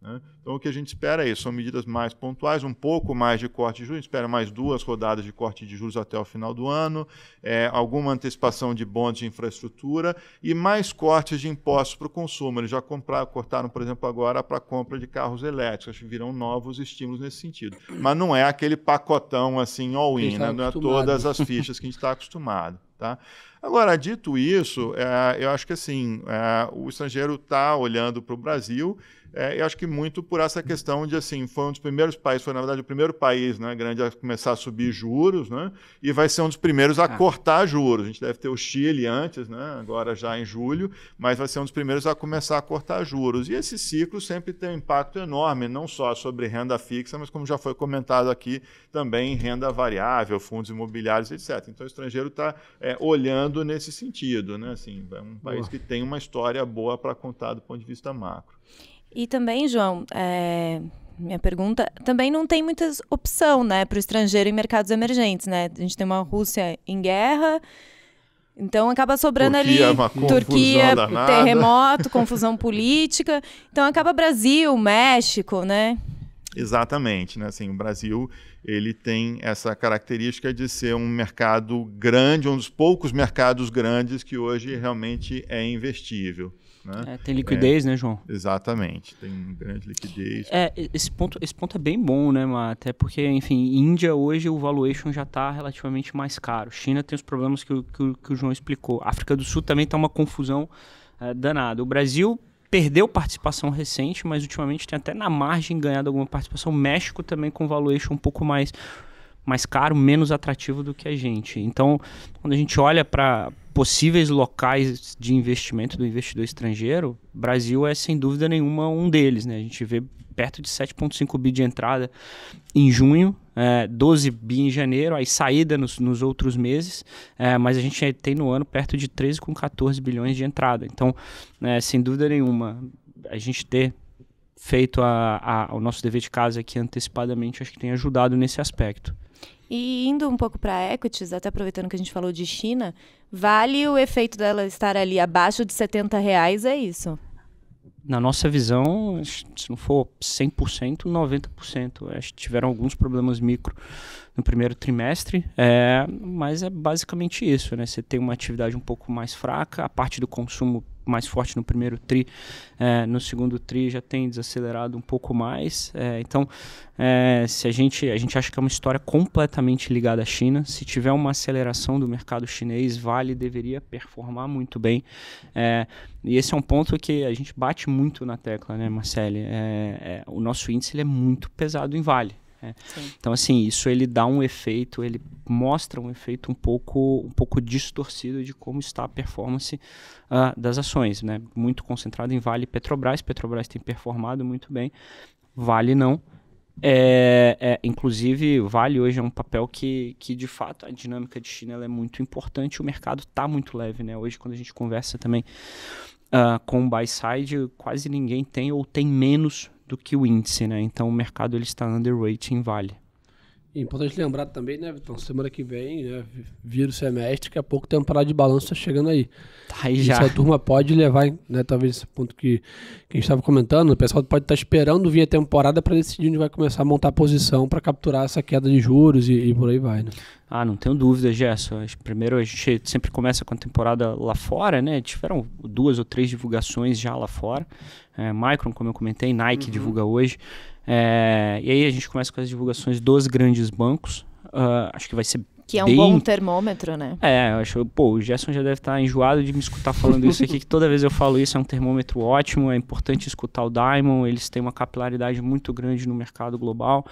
Né? Então, o que a gente espera é isso. São medidas mais pontuais, um pouco mais de corte de juros. Espera mais duas rodadas de corte de juros até o final do ano, é, alguma antecipação de bons de infraestrutura e mais cortes de impostos para o consumo. Eles já compraram, cortaram, por exemplo, agora para a compra de carros elétricos. Acho que Virão novos estímulos nesse sentido. Mas não é aquele pacotão assim all-in, tá né? não é todas as fichas que a gente está acostumado. Tá? Agora, dito isso, é, eu acho que assim, é, o estrangeiro está olhando para o Brasil é, eu acho que muito por essa questão de, assim, foi um dos primeiros países, foi, na verdade, o primeiro país né, grande a começar a subir juros, né, e vai ser um dos primeiros a ah. cortar juros. A gente deve ter o Chile antes, né, agora já em julho, mas vai ser um dos primeiros a começar a cortar juros. E esse ciclo sempre tem um impacto enorme, não só sobre renda fixa, mas como já foi comentado aqui, também renda variável, fundos imobiliários, etc. Então, o estrangeiro está é, olhando nesse sentido. Né, assim, é um país que tem uma história boa para contar do ponto de vista macro. E também, João, é, minha pergunta, também não tem muita opção, né, para o estrangeiro em mercados emergentes, né? A gente tem uma Rússia em guerra, então acaba sobrando Turquia, ali é Turquia, danada. terremoto, confusão política. Então acaba Brasil, México, né? Exatamente, né? Assim, o Brasil ele tem essa característica de ser um mercado grande, um dos poucos mercados grandes que hoje realmente é investível. Né? É, tem liquidez, é, né, João? Exatamente, tem grande liquidez. É, esse ponto, esse ponto é bem bom, né, Mar? Até porque, enfim, Índia hoje o valuation já está relativamente mais caro. China tem os problemas que, o, que, que o João explicou. África do Sul também está uma confusão é, danada. O Brasil perdeu participação recente, mas ultimamente tem até na margem ganhado alguma participação. O México também com valuation um pouco mais mais caro, menos atrativo do que a gente. Então, quando a gente olha para possíveis locais de investimento do investidor estrangeiro, Brasil é sem dúvida nenhuma um deles, né? A gente vê perto de 7.5 bi de entrada em junho, é, 12 bi em janeiro, aí saída nos, nos outros meses, é, mas a gente tem no ano perto de 13 com 14 bilhões de entrada. Então, é, sem dúvida nenhuma, a gente ter feito a, a, o nosso dever de casa aqui antecipadamente, acho que tem ajudado nesse aspecto. E indo um pouco para equities, até aproveitando que a gente falou de China, vale o efeito dela estar ali abaixo de 70 reais, é isso? na nossa visão, se não for 100%, 90%. Acho que tiveram alguns problemas micro no primeiro trimestre, é, mas é basicamente isso. Né? Você tem uma atividade um pouco mais fraca, a parte do consumo mais forte no primeiro tri, é, no segundo tri já tem desacelerado um pouco mais. É, então, é, se a gente a gente acha que é uma história completamente ligada à China, se tiver uma aceleração do mercado chinês, Vale deveria performar muito bem. É, e esse é um ponto que a gente bate muito na tecla, né, Marcele? É, é, o nosso índice ele é muito pesado em Vale. É. Então, assim, isso ele dá um efeito, ele mostra um efeito um pouco, um pouco distorcido de como está a performance uh, das ações, né? Muito concentrado em Vale e Petrobras. Petrobras tem performado muito bem, Vale não. É, é, inclusive, Vale hoje é um papel que, que, de fato, a dinâmica de China é muito importante. O mercado está muito leve, né? Hoje, quando a gente conversa também uh, com o buy side, quase ninguém tem ou tem menos do que o índice, né? Então o mercado ele está underweight em Vale. É importante lembrar também, né, Vitão? Semana que vem, né, vira o semestre, daqui a pouco temporada de balanço está chegando aí. Tá aí já. Essa turma pode levar, né, talvez esse ponto que, que a gente estava comentando, o pessoal pode estar tá esperando vir a temporada para decidir onde vai começar a montar a posição para capturar essa queda de juros e, e, por aí vai, né? Ah, não tenho dúvida, Gerson. Primeiro a gente sempre começa com a temporada lá fora, né? Tiveram duas ou três divulgações já lá fora. É, Micron, como eu comentei, Nike uhum. divulga hoje. É, e aí a gente começa com as divulgações dos grandes bancos. Uh, acho que vai ser. Que é um bem... bom termômetro, né? É, eu acho. Pô, o Gerson já deve estar tá enjoado de me escutar falando isso aqui, que toda vez eu falo isso, é um termômetro ótimo. É importante escutar o Diamond, eles têm uma capilaridade muito grande no mercado global.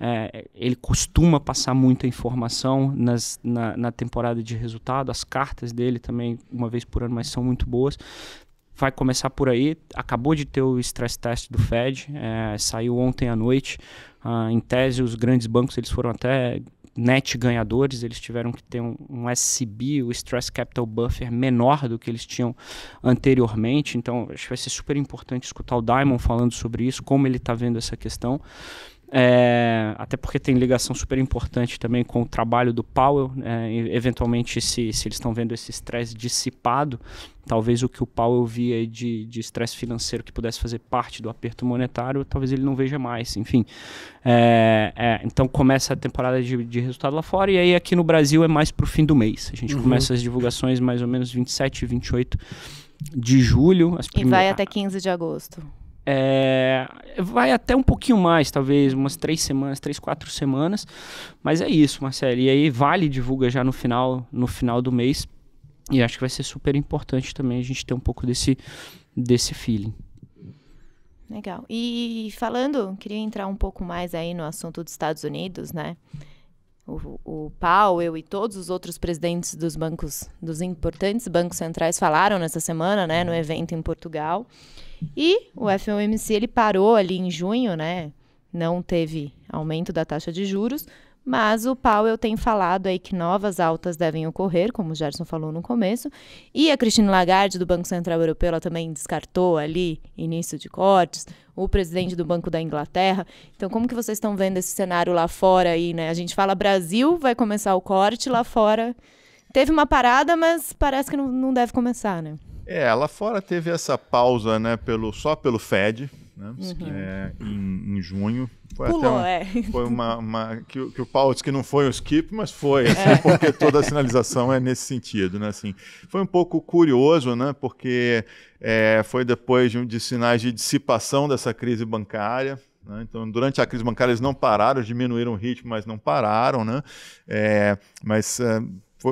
É, ele costuma passar muita informação nas, na, na, temporada de resultado. As cartas dele também, uma vez por ano, mas são muito boas vai começar por aí. Acabou de ter o stress test do Fed, é, saiu ontem à noite. Ah, em tese, os grandes bancos eles foram até net ganhadores, eles tiveram que ter um, um SCB, o Stress Capital Buffer, menor do que eles tinham anteriormente. Então, acho que vai ser super importante escutar o Diamond falando sobre isso, como ele está vendo essa questão. É, até porque tem ligação super importante também com o trabalho do Powell. É, eventualmente, se, se eles estão vendo esse estresse dissipado, talvez o que o Powell via de estresse financeiro que pudesse fazer parte do aperto monetário, talvez ele não veja mais. Enfim, é, é, então começa a temporada de, de, resultado lá fora, e aí aqui no Brasil é mais para o fim do mês. A gente uhum. começa as divulgações mais ou menos 27 e 28 de julho. E vai até 15 de agosto. É, vai até um pouquinho mais, talvez, umas três semanas, três, quatro semanas. Mas é isso, Marcelo. E aí vale divulga já no final, no final do mês. E acho que vai ser super importante também a gente ter um pouco desse, desse feeling. Legal. E falando, queria entrar um pouco mais aí no assunto dos Estados Unidos, né? O, o Powell e todos os outros presidentes dos bancos, dos importantes bancos centrais falaram nessa semana, né, no evento em Portugal. E o FOMC ele parou ali em junho, né? Não teve aumento da taxa de juros, mas o Powell tem falado aí que novas altas devem ocorrer, como o Gerson falou no começo, e a Christine Lagarde do Banco Central Europeu ela também descartou ali início de cortes, o presidente do Banco da Inglaterra. Então, como que vocês estão vendo esse cenário lá fora aí, né? A gente fala Brasil vai começar o corte lá fora. Teve uma parada, mas parece que não, não deve começar, né? É, lá fora teve essa pausa, né, pelo, só pelo Fed, né, uhum. é, em, em, junho. Foi Pulou, um, é. Foi uma, uma que, que, o Paulo disse que não foi um skip, mas foi, é. Assim, porque toda a sinalização é nesse sentido, né, assim. Foi um pouco curioso, né, porque é, foi depois de, de sinais de dissipação dessa crise bancária, né, então, durante a crise bancária, eles não pararam, diminuíram o ritmo, mas não pararam. Né? É, mas é,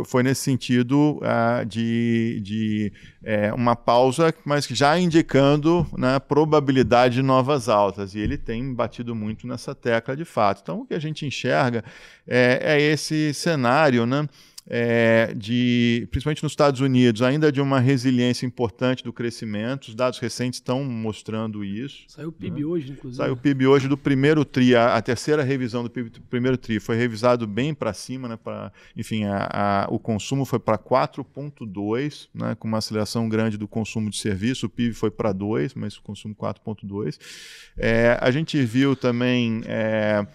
foi, nesse sentido uh, de, de é, uma pausa, mas já indicando né, probabilidade de novas altas. E ele tem batido muito nessa tecla de fato. Então, o que a gente enxerga é, é esse cenário, né? é, de, principalmente nos Estados Unidos, ainda de uma resiliência importante do crescimento. Os dados recentes estão mostrando isso. Saiu o PIB né? hoje, inclusive. Saiu o PIB hoje do primeiro TRI. A, a terceira revisão do PIB do primeiro TRI foi revisado bem para cima, né? Pra, enfim, a, a, o consumo foi para 4,2, né? com uma aceleração grande do consumo de serviço. O PIB foi para 2, mas o consumo 4,2. É, a gente viu também, é,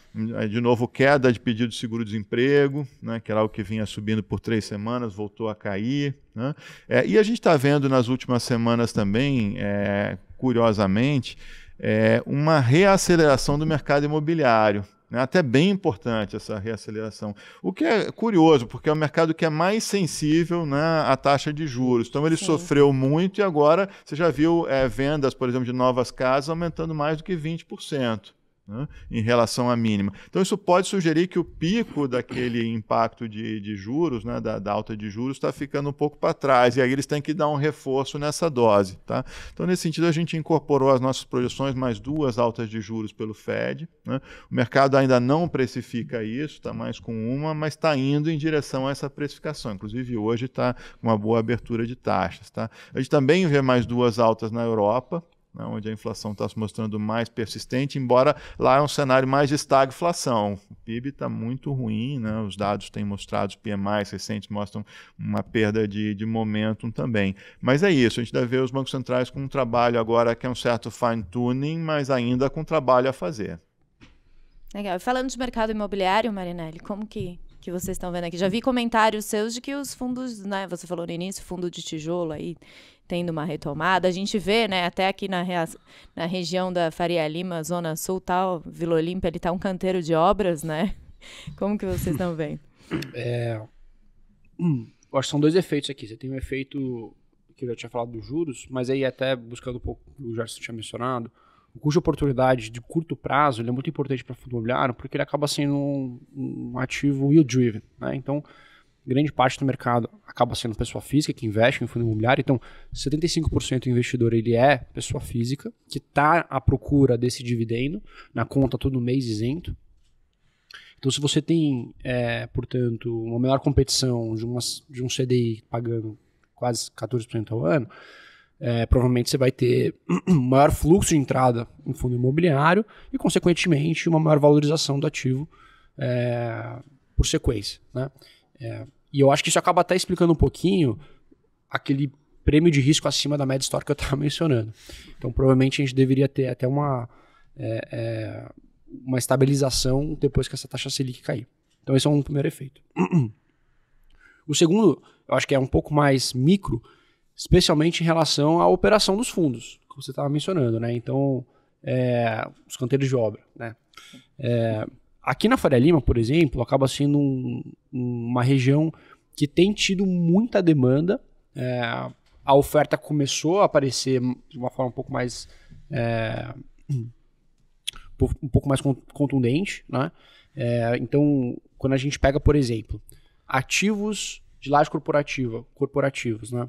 de novo, queda de pedido de seguro-desemprego, né? que era o que vinha subindo subindo por três semanas, voltou a cair. Né? É, e a gente está vendo nas últimas semanas também, é, curiosamente, é, uma reaceleração do mercado imobiliário. Né? Até bem importante essa reaceleração. O que é curioso, porque é o um mercado que é mais sensível né, à taxa de juros. Então ele Sim. sofreu muito e agora você já viu é, vendas, por exemplo, de novas casas aumentando mais do que 20% né, em relação à mínima. Então, isso pode sugerir que o pico daquele impacto de, de juros, né, da, da, alta de juros, está ficando um pouco para trás, e aí eles têm que dar um reforço nessa dose. Tá? Então, nesse sentido, a gente incorporou as nossas projeções mais duas altas de juros pelo Fed. Né? O mercado ainda não precifica isso, está mais com uma, mas está indo em direção a essa precificação. Inclusive, hoje está com uma boa abertura de taxas. Tá? A gente também vê mais duas altas na Europa né, onde a inflação está se mostrando mais persistente, embora lá é um cenário mais de estagflação. O PIB está muito ruim, né, os dados têm mostrado, os PMIs recentes mostram uma perda de, de momentum também. Mas é isso, a gente deve ver os bancos centrais com um trabalho agora que é um certo fine-tuning, mas ainda com trabalho a fazer. Legal. falando de mercado imobiliário, Marinelli, como que, que vocês estão vendo aqui? Já vi comentários seus de que os fundos, né? Você falou no início, fundo de tijolo aí, tendo uma retomada. A gente vê, né, até aqui na, rea... na região da Faria Lima, Zona Sul, tal, Vila Olímpia, ele está um canteiro de obras, né? *laughs* Como que vocês estão vendo? É... Hum, acho que são dois efeitos aqui. Você tem um efeito que eu já tinha falado dos juros, mas aí até buscando um pouco o que o Gerson tinha mencionado, o custo de oportunidade de curto prazo ele é muito importante para o fundo imobiliário porque ele acaba sendo um, um ativo yield-driven. Né? Então, grande parte do mercado acaba sendo pessoa física que investe em fundo imobiliário, então 75% do investidor ele é pessoa física que está à procura desse dividendo na conta todo mês isento. Então, se você tem, é, portanto, uma melhor competição de, umas, de um CDI pagando quase 14% ao ano, é, provavelmente você vai ter *clears throat* maior fluxo de entrada em fundo imobiliário e, consequentemente, uma maior valorização do ativo é, por sequência. Né? É, e eu acho que isso acaba até explicando um pouquinho aquele prêmio de risco acima da média histórica que eu estava mencionando. Então, provavelmente a gente deveria ter até uma, é, é, uma estabilização depois que essa taxa Selic cair. Então, esse é um primeiro efeito. *clears throat* O segundo, eu acho que é um pouco mais micro, especialmente em relação à operação dos fundos, que você estava mencionando, né? Então, é, os canteiros de obra, né? É, Aqui na Faria Lima, por exemplo, acaba sendo um, uma região que tem tido muita demanda. É, a oferta começou a aparecer de uma forma um pouco mais é, um pouco mais contundente, né? É, então, quando a gente pega, por exemplo, ativos de laje corporativa, corporativos, né?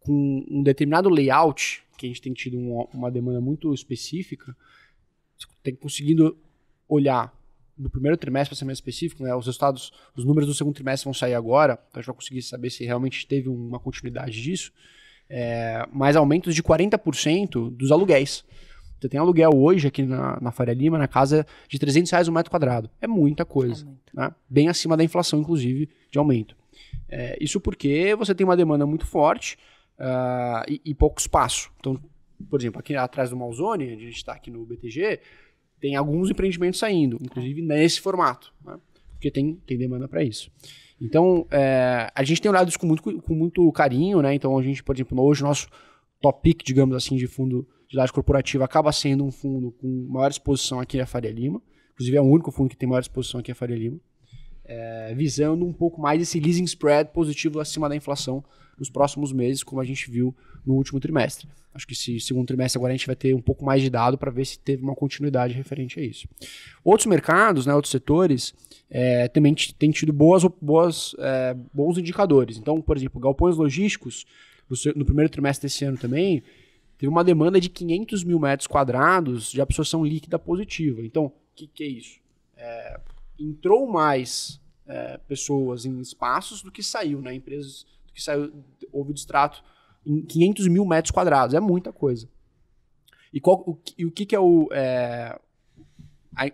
Com um determinado layout que a gente tem tido uma, uma demanda muito específica, tem conseguido olhar no primeiro trimestre, para ser mais específico, né, os resultados, os números do segundo trimestre vão sair agora, então a gente vai conseguir saber se realmente teve uma continuidade disso, é, mas aumentos de 40% dos aluguéis. Você tem aluguel hoje aqui na, na Faria Lima, na casa, de 300 reais o um metro quadrado. É muita coisa. É né? Bem acima da inflação, inclusive, de aumento. É, isso porque você tem uma demanda muito forte uh, e, e pouco espaço. Então, por exemplo, aqui atrás do Malzone, a gente está aqui no BTG, tem alguns empreendimentos saindo, inclusive nesse formato, né? porque tem, tem demanda para isso. Então, é, a gente tem olhado isso com muito, com muito carinho, né? Então, a gente, por exemplo, hoje nosso pick, digamos assim, de fundo de laje corporativa acaba sendo um fundo com maior exposição aqui na Faria Lima. Inclusive, é o único fundo que tem maior exposição aqui na Faria Lima. É, visando um pouco mais esse leasing spread positivo acima da inflação nos próximos meses, como a gente viu no último trimestre. Acho que esse segundo trimestre agora a gente vai ter um pouco mais de dado para ver se teve uma continuidade referente a isso. Outros mercados, né, outros setores, é, também têm tido boas, boas, é, bons indicadores. Então, por exemplo, galpões logísticos, no, seu, no primeiro trimestre desse ano também, teve uma demanda de 500 mil metros quadrados de absorção líquida positiva. Então, o que, que, é isso? É, entrou mais é, pessoas em espaços do que saiu, né? Empresas que saiu, houve distrato em 500 mil metros quadrados. É muita coisa. E, qual, o, e o que, que é, o, é,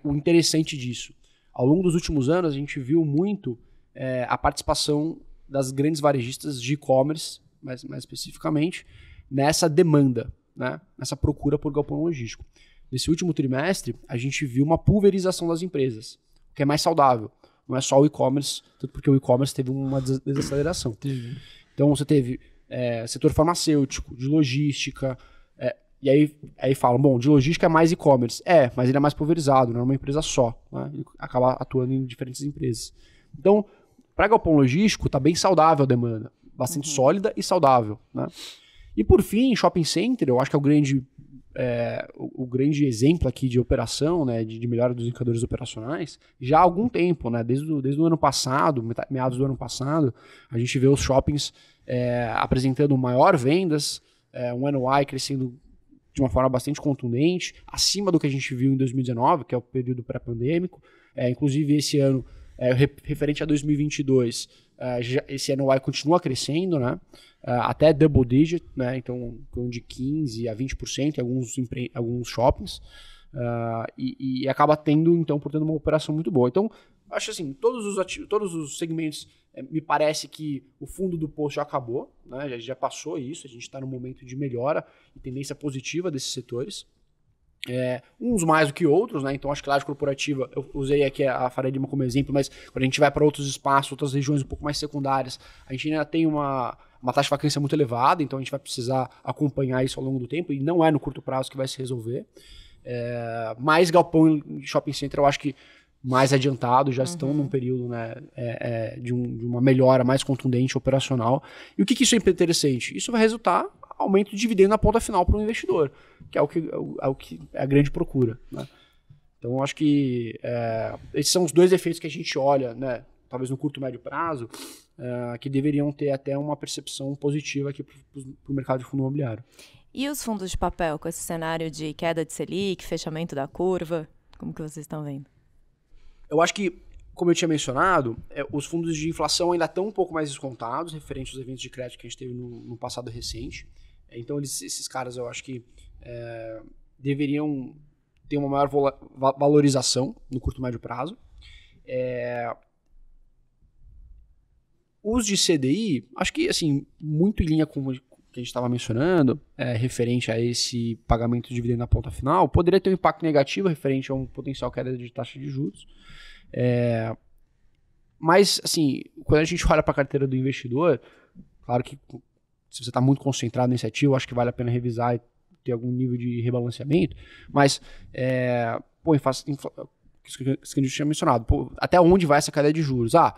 o interessante disso? Ao longo dos últimos anos, a gente viu muito é, a participação das grandes varejistas de e-commerce, mais, mais especificamente, nessa demanda, né? nessa procura por galpão logístico. Nesse último trimestre, a gente viu uma pulverização das empresas, o que é mais saudável não é só o e-commerce, tanto porque o e-commerce teve uma desaceleração. Então você teve é, setor farmacêutico, de logística, é, e aí, aí falam, bom, de logística é mais e-commerce. É, mas ele é mais pulverizado, não é uma empresa só. Né? Ele acaba atuando em diferentes empresas. Então, para galpão logístico, está bem saudável a demanda. Bastante uhum. sólida e saudável. Né? E por fim, shopping center, eu acho que é o grande é, o, o, grande exemplo aqui de operação, né, de, de, melhora dos indicadores operacionais, já há algum tempo, né, desde, o, desde o ano passado, meados do ano passado, a gente vê os shoppings é, apresentando maior vendas, é, um NOI crescendo de uma forma bastante contundente, acima do que a gente viu em 2019, que é o período pré-pandêmico. É, inclusive, esse ano é, referente a 2022, uh, é, já, esse NOI continua crescendo, né? É, até double digit, né? Então, de 15% a 20% em alguns, empre... alguns shoppings. É, e, e, acaba tendo, então, por uma operação muito boa. Então, acho assim, todos os, ativos, todos os segmentos, me parece que o fundo do poço já acabou, né? já, já passou isso, a gente está num momento de melhora e tendência positiva desses setores. É, uns mais do que outros, né? Então, acho que laje corporativa, eu usei aqui a Faria Lima como exemplo, mas quando a gente vai para outros espaços, outras regiões um pouco mais secundárias, a gente ainda tem uma, uma taxa de vacância muito elevada, então a gente vai precisar acompanhar isso ao longo do tempo, e não é no curto prazo que vai se resolver. É, mais galpão e shopping center, eu acho que mais adiantado, já uhum. estão num período né, é, é, de, um, de, uma melhora mais contundente operacional. E o que, que isso é interessante? Isso vai resultar aumento de dividendo na ponta final para o investidor, que é o que, é o que é a grande procura. Né? Então, eu acho que é, esses são os dois efeitos que a gente olha, né? talvez no curto e médio prazo, é, que deveriam ter até uma percepção positiva aqui para o mercado de fundo imobiliário. E os fundos de papel, com esse cenário de queda de Selic, fechamento da curva, como que vocês estão vendo? Eu acho que, como eu tinha mencionado, é, os fundos de inflação ainda estão um pouco mais descontados, referente aos eventos de crédito que a gente teve no, no passado recente. Então, eles, esses caras, eu acho que é, deveriam ter uma maior valorização no curto e médio prazo. É, os de CDI, acho que, assim, muito em linha com o que a gente estava mencionando, é, referente a esse pagamento de dividendo na ponta final, poderia ter um impacto negativo referente a um potencial queda de taxa de juros. É, mas, assim, quando a gente olha para a carteira do investidor, claro que se você está muito concentrado nesse ativo, acho que vale a pena revisar e ter algum nível de rebalanceamento. Mas, é, pô, inflação, isso que a gente tinha mencionado, pô, até onde vai essa cadeia de juros? Ah,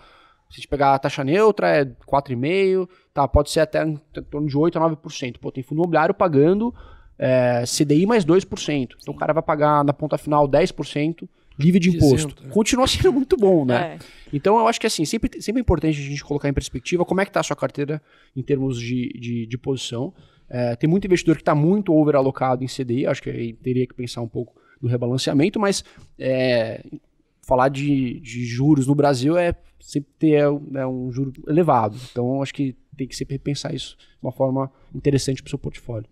se a gente pegar a taxa neutra, é 4,5%, tá, pode ser até em torno de 8% a 9%. Pô, tem fundo imobiliário pagando é, CDI mais 2%. Então o cara vai pagar na ponta final 10% livre de imposto. Isento, né? Continua sendo muito bom, né? É. Então eu acho que assim, sempre, sempre é importante a gente colocar em perspectiva como é que está a sua carteira em termos de, de, de posição. É, tem muito investidor que está muito overalocado em CDI, acho que aí teria que pensar um pouco no rebalanceamento, mas é, falar de, de, juros no Brasil é sempre ter é um é juro elevado. Então acho que tem que sempre pensar isso de uma forma interessante para o seu portfólio.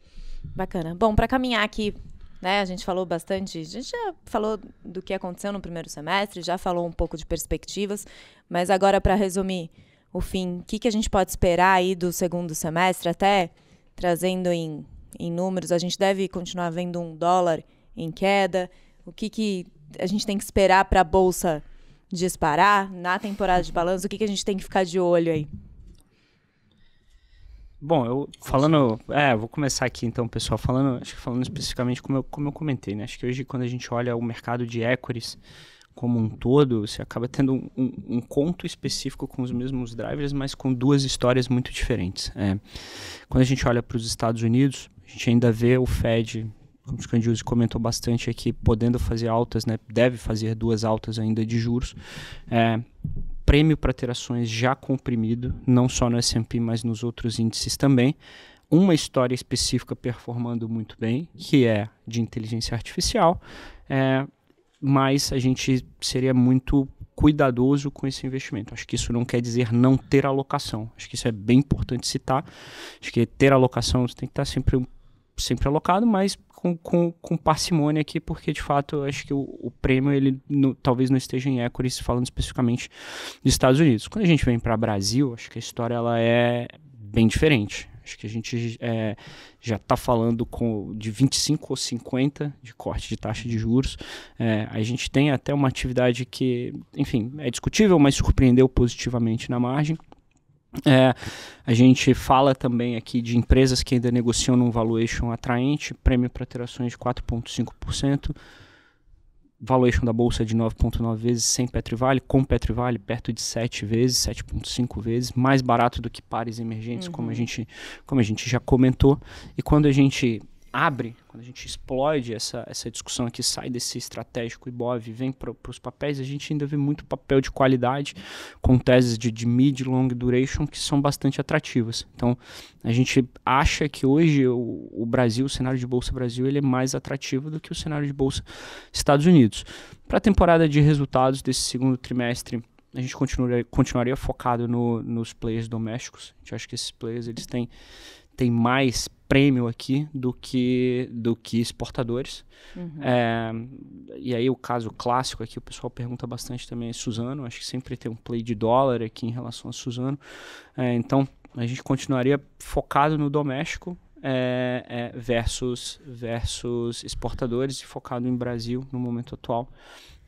Bacana. Bom, para caminhar aqui né? A gente falou bastante, a gente já falou do que aconteceu no primeiro semestre, já falou um pouco de perspectivas, mas agora para resumir o fim, o que, que a gente pode esperar aí do segundo semestre, até trazendo em, em números, a gente deve continuar vendo um dólar em queda, o que, que a gente tem que esperar para a Bolsa disparar na temporada de balanço, o que, que a gente tem que ficar de olho aí? Bom, eu falando. Assim? É, vou começar aqui então, pessoal, falando, acho que falando especificamente como eu, como eu comentei, né? Acho que hoje, quando a gente olha o mercado de equities como um todo, você acaba tendo um, um, conto específico com os mesmos drivers, mas com duas histórias muito diferentes. É. Quando a gente olha para os Estados Unidos, a gente ainda vê o Fed como o Candiuzi comentou bastante aqui, podendo fazer altas, né? deve fazer duas altas ainda de juros. É, prêmio para ter ações já comprimido, não só no S&P, mas nos outros índices também. Uma história específica performando muito bem, que é de inteligência artificial, é, mas a gente seria muito cuidadoso com esse investimento. Acho que isso não quer dizer não ter alocação. Acho que isso é bem importante citar. Acho que ter alocação você tem que estar sempre, sempre alocado, mas com, com, com parcimônia aqui, porque de fato acho que o, o prêmio ele no, talvez não esteja em equities falando especificamente dos Estados Unidos. Quando a gente vem para Brasil, acho que a história ela é bem diferente. Acho que a gente é, já está falando com, de 25 ou 50 de corte de taxa de juros. É, a gente tem até uma atividade que, enfim, é discutível, mas surpreendeu positivamente na margem. É, a gente fala também aqui de empresas que ainda negociam num valuation atraente, prêmio para ter ações de 4,5%, valuation da bolsa de 9,9 vezes sem Petrivale, com Petrivale perto de 7 vezes, 7,5 vezes, mais barato do que pares emergentes, uhum. como, a uhum. gente, como a gente já comentou. E quando a gente abre, quando a gente explode essa, essa discussão aqui sai desse estratégico e e vem para os papéis, a gente ainda vê muito papel de qualidade com teses de, de mid e long duration que são bastante atrativas. Então, a gente acha que hoje o, o, Brasil, o cenário de Bolsa Brasil, ele é mais atrativo do que o cenário de Bolsa Estados Unidos. Para a temporada de resultados desse segundo trimestre, a gente continuaria, continuaria focado no, nos players domésticos. A gente acha que esses players eles têm, têm mais prêmio aqui do que, do que exportadores. Uhum. É, e aí o caso clássico aqui, o pessoal pergunta bastante também é Suzano, acho que sempre tem um play de dólar aqui em relação a Suzano. É, então, a gente continuaria focado no doméstico, é, é, versus, versus exportadores e focado em Brasil no momento atual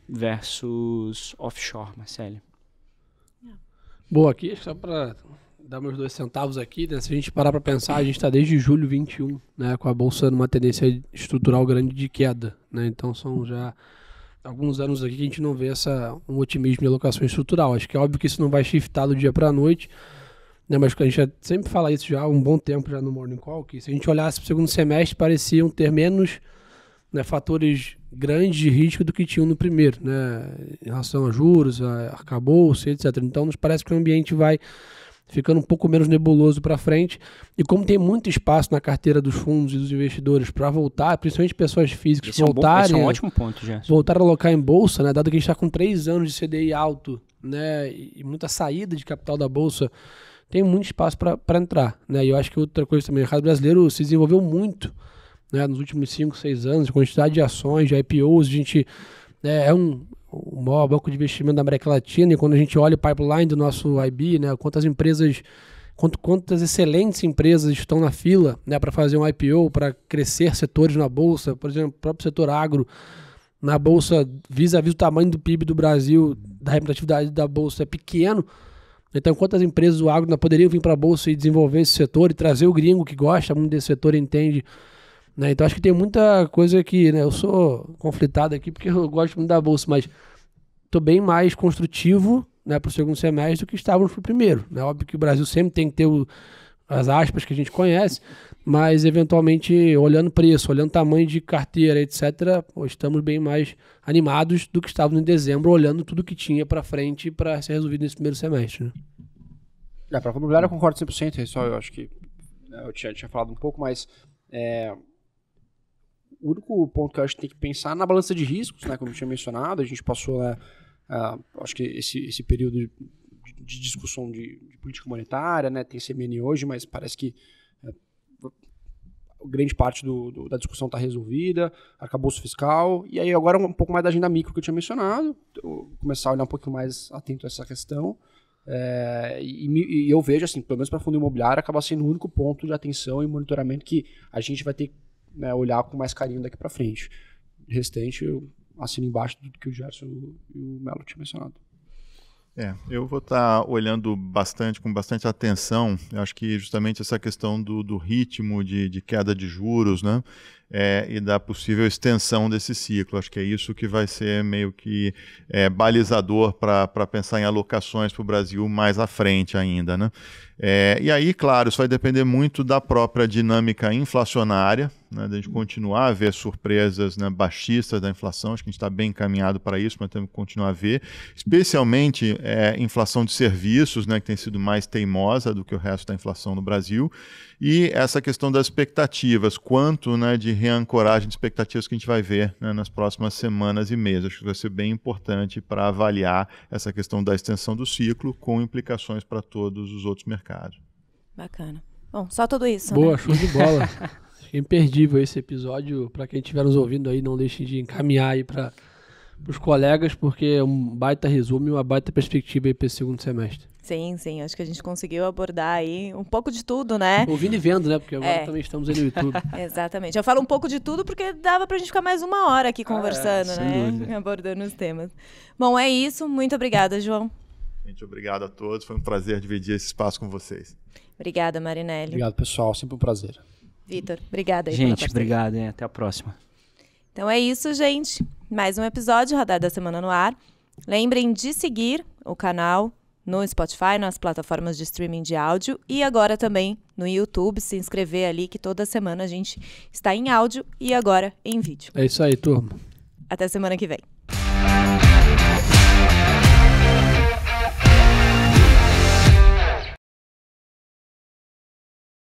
versus offshore, Marcelo. Boa, aqui só para dar meus dois centavos aqui, né? Se a gente parar para pensar, a gente está desde julho 21, né? Com a Bolsa numa tendência estrutural grande de queda, né? Então são já alguns anos aqui que a gente não vê essa, um otimismo em alocação estrutural. Acho que é óbvio que isso não vai shiftar do dia para a noite, né? Mas a gente sempre fala isso já há um bom tempo já no Morning Call, que se a gente olhasse para o segundo semestre, pareciam ter menos né, fatores grandes de risco do que tinham no primeiro, né, em relação a juros, a arcabouço, etc. Então, nos parece que o ambiente vai ficando um pouco menos nebuloso para frente. E como tem muito espaço na carteira dos fundos e dos investidores para voltar, principalmente pessoas físicas esse voltarem, é um, bom, é um ótimo ponto, já. voltar a alocar em bolsa, né? Dado que a gente está com três anos de CDI alto, né? E muita saída de capital da bolsa, tem muito espaço para entrar, né? E eu acho que outra coisa também, o mercado brasileiro se desenvolveu muito, né? Nos últimos cinco, seis anos, a quantidade de ações, de IPOs, a gente né? é um o maior banco de investimento da América Latina, e quando a gente olha o pipeline do nosso IB, né, quantas empresas, quanto, quantas excelentes empresas estão na fila né, para fazer um IPO, para crescer setores na Bolsa, por exemplo, o próprio setor agro na Bolsa, vis-à-vis -vis o tamanho do PIB do Brasil, da representatividade da Bolsa é pequeno, então, quantas empresas do agro não poderiam vir para a Bolsa e desenvolver esse setor e trazer o gringo que gosta muito desse setor entende né? Então acho que tem muita coisa que, né, eu sou conflitado aqui porque eu gosto muito da bolsa, mas estou bem mais construtivo, né, para o segundo semestre do que estávamos para o primeiro. Né? Óbvio que o Brasil sempre tem que ter o, as aspas que a gente conhece, mas eventualmente olhando preço, olhando tamanho de carteira, etc., estamos bem mais animados do que estávamos em dezembro, olhando tudo que tinha para frente para ser resolvido nesse primeiro semestre. Né? É, para a eu concordo 100%, só eu acho que né, eu tinha, tinha falado um pouco, mas é, o único ponto que eu acho que tem que pensar na balança de riscos, né? Como eu tinha mencionado, a gente passou, né, uh, acho que esse, esse período de, de discussão de, de, política monetária, né? Tem CMN hoje, mas parece que uh, grande parte do, do, da discussão está resolvida, acabou o fiscal, e aí agora um pouco mais da agenda micro que eu tinha mencionado, eu começar a olhar um pouco mais atento a essa questão. É, e, e, eu vejo, assim, pelo menos para fundo imobiliário, acaba sendo o único ponto de atenção e monitoramento que a gente vai ter que né, olhar com mais carinho daqui para frente. O restante, eu assino embaixo do que o Gerson e o Melo tinham mencionado. É, eu vou estar tá olhando bastante, com bastante atenção. Eu acho que justamente essa questão do, do ritmo de, de, queda de juros, né? é, e da possível extensão desse ciclo. Acho que é isso que vai ser meio que é, balizador para pensar em alocações para o Brasil mais à frente ainda. Né? É, e aí, claro, isso vai depender muito da própria dinâmica inflacionária, né, de a gente continuar a ver surpresas né, baixistas da inflação. Acho que a gente está bem encaminhado para isso, mas temos que continuar a ver, especialmente é, inflação de serviços, né, que tem sido mais teimosa do que o resto da inflação no Brasil. E essa questão das expectativas, quanto né, de reancoragem de expectativas que a gente vai ver né, nas próximas semanas e meses. Acho que vai ser bem importante para avaliar essa questão da extensão do ciclo com implicações para todos os outros mercados. Bacana. Bom, só tudo isso. Boa, né? show de bola. *laughs* imperdível esse episódio. Para quem estiver nos ouvindo aí, não deixe de encaminhar aí para os colegas, porque é um baita resumo e uma baita perspectiva aí para esse segundo semestre. Sim, sim, acho que a gente conseguiu abordar aí um pouco de tudo, né? Ouvindo e vendo, né? Porque agora é. também estamos aí no YouTube. *laughs* Exatamente. Eu falo um pouco de tudo porque dava pra gente ficar mais uma hora aqui ah, conversando, ah, é, né? *laughs* Abordando os temas. Bom, é isso. Muito obrigada, João. Gente, obrigado a todos. Foi um prazer dividir esse espaço com vocês. Obrigada, Marinelli. Obrigado, pessoal. Sempre um prazer. Vitor, obrigada aí Gente, obrigado. Hein? Até a próxima. Então é isso, gente mais um episódio Radar da Semana no ar. Lembrem de seguir o canal no Spotify, nas plataformas de streaming de áudio e agora também no YouTube, se inscrever ali que toda semana a gente está em áudio e agora em vídeo. É isso aí, turma. Até semana que vem.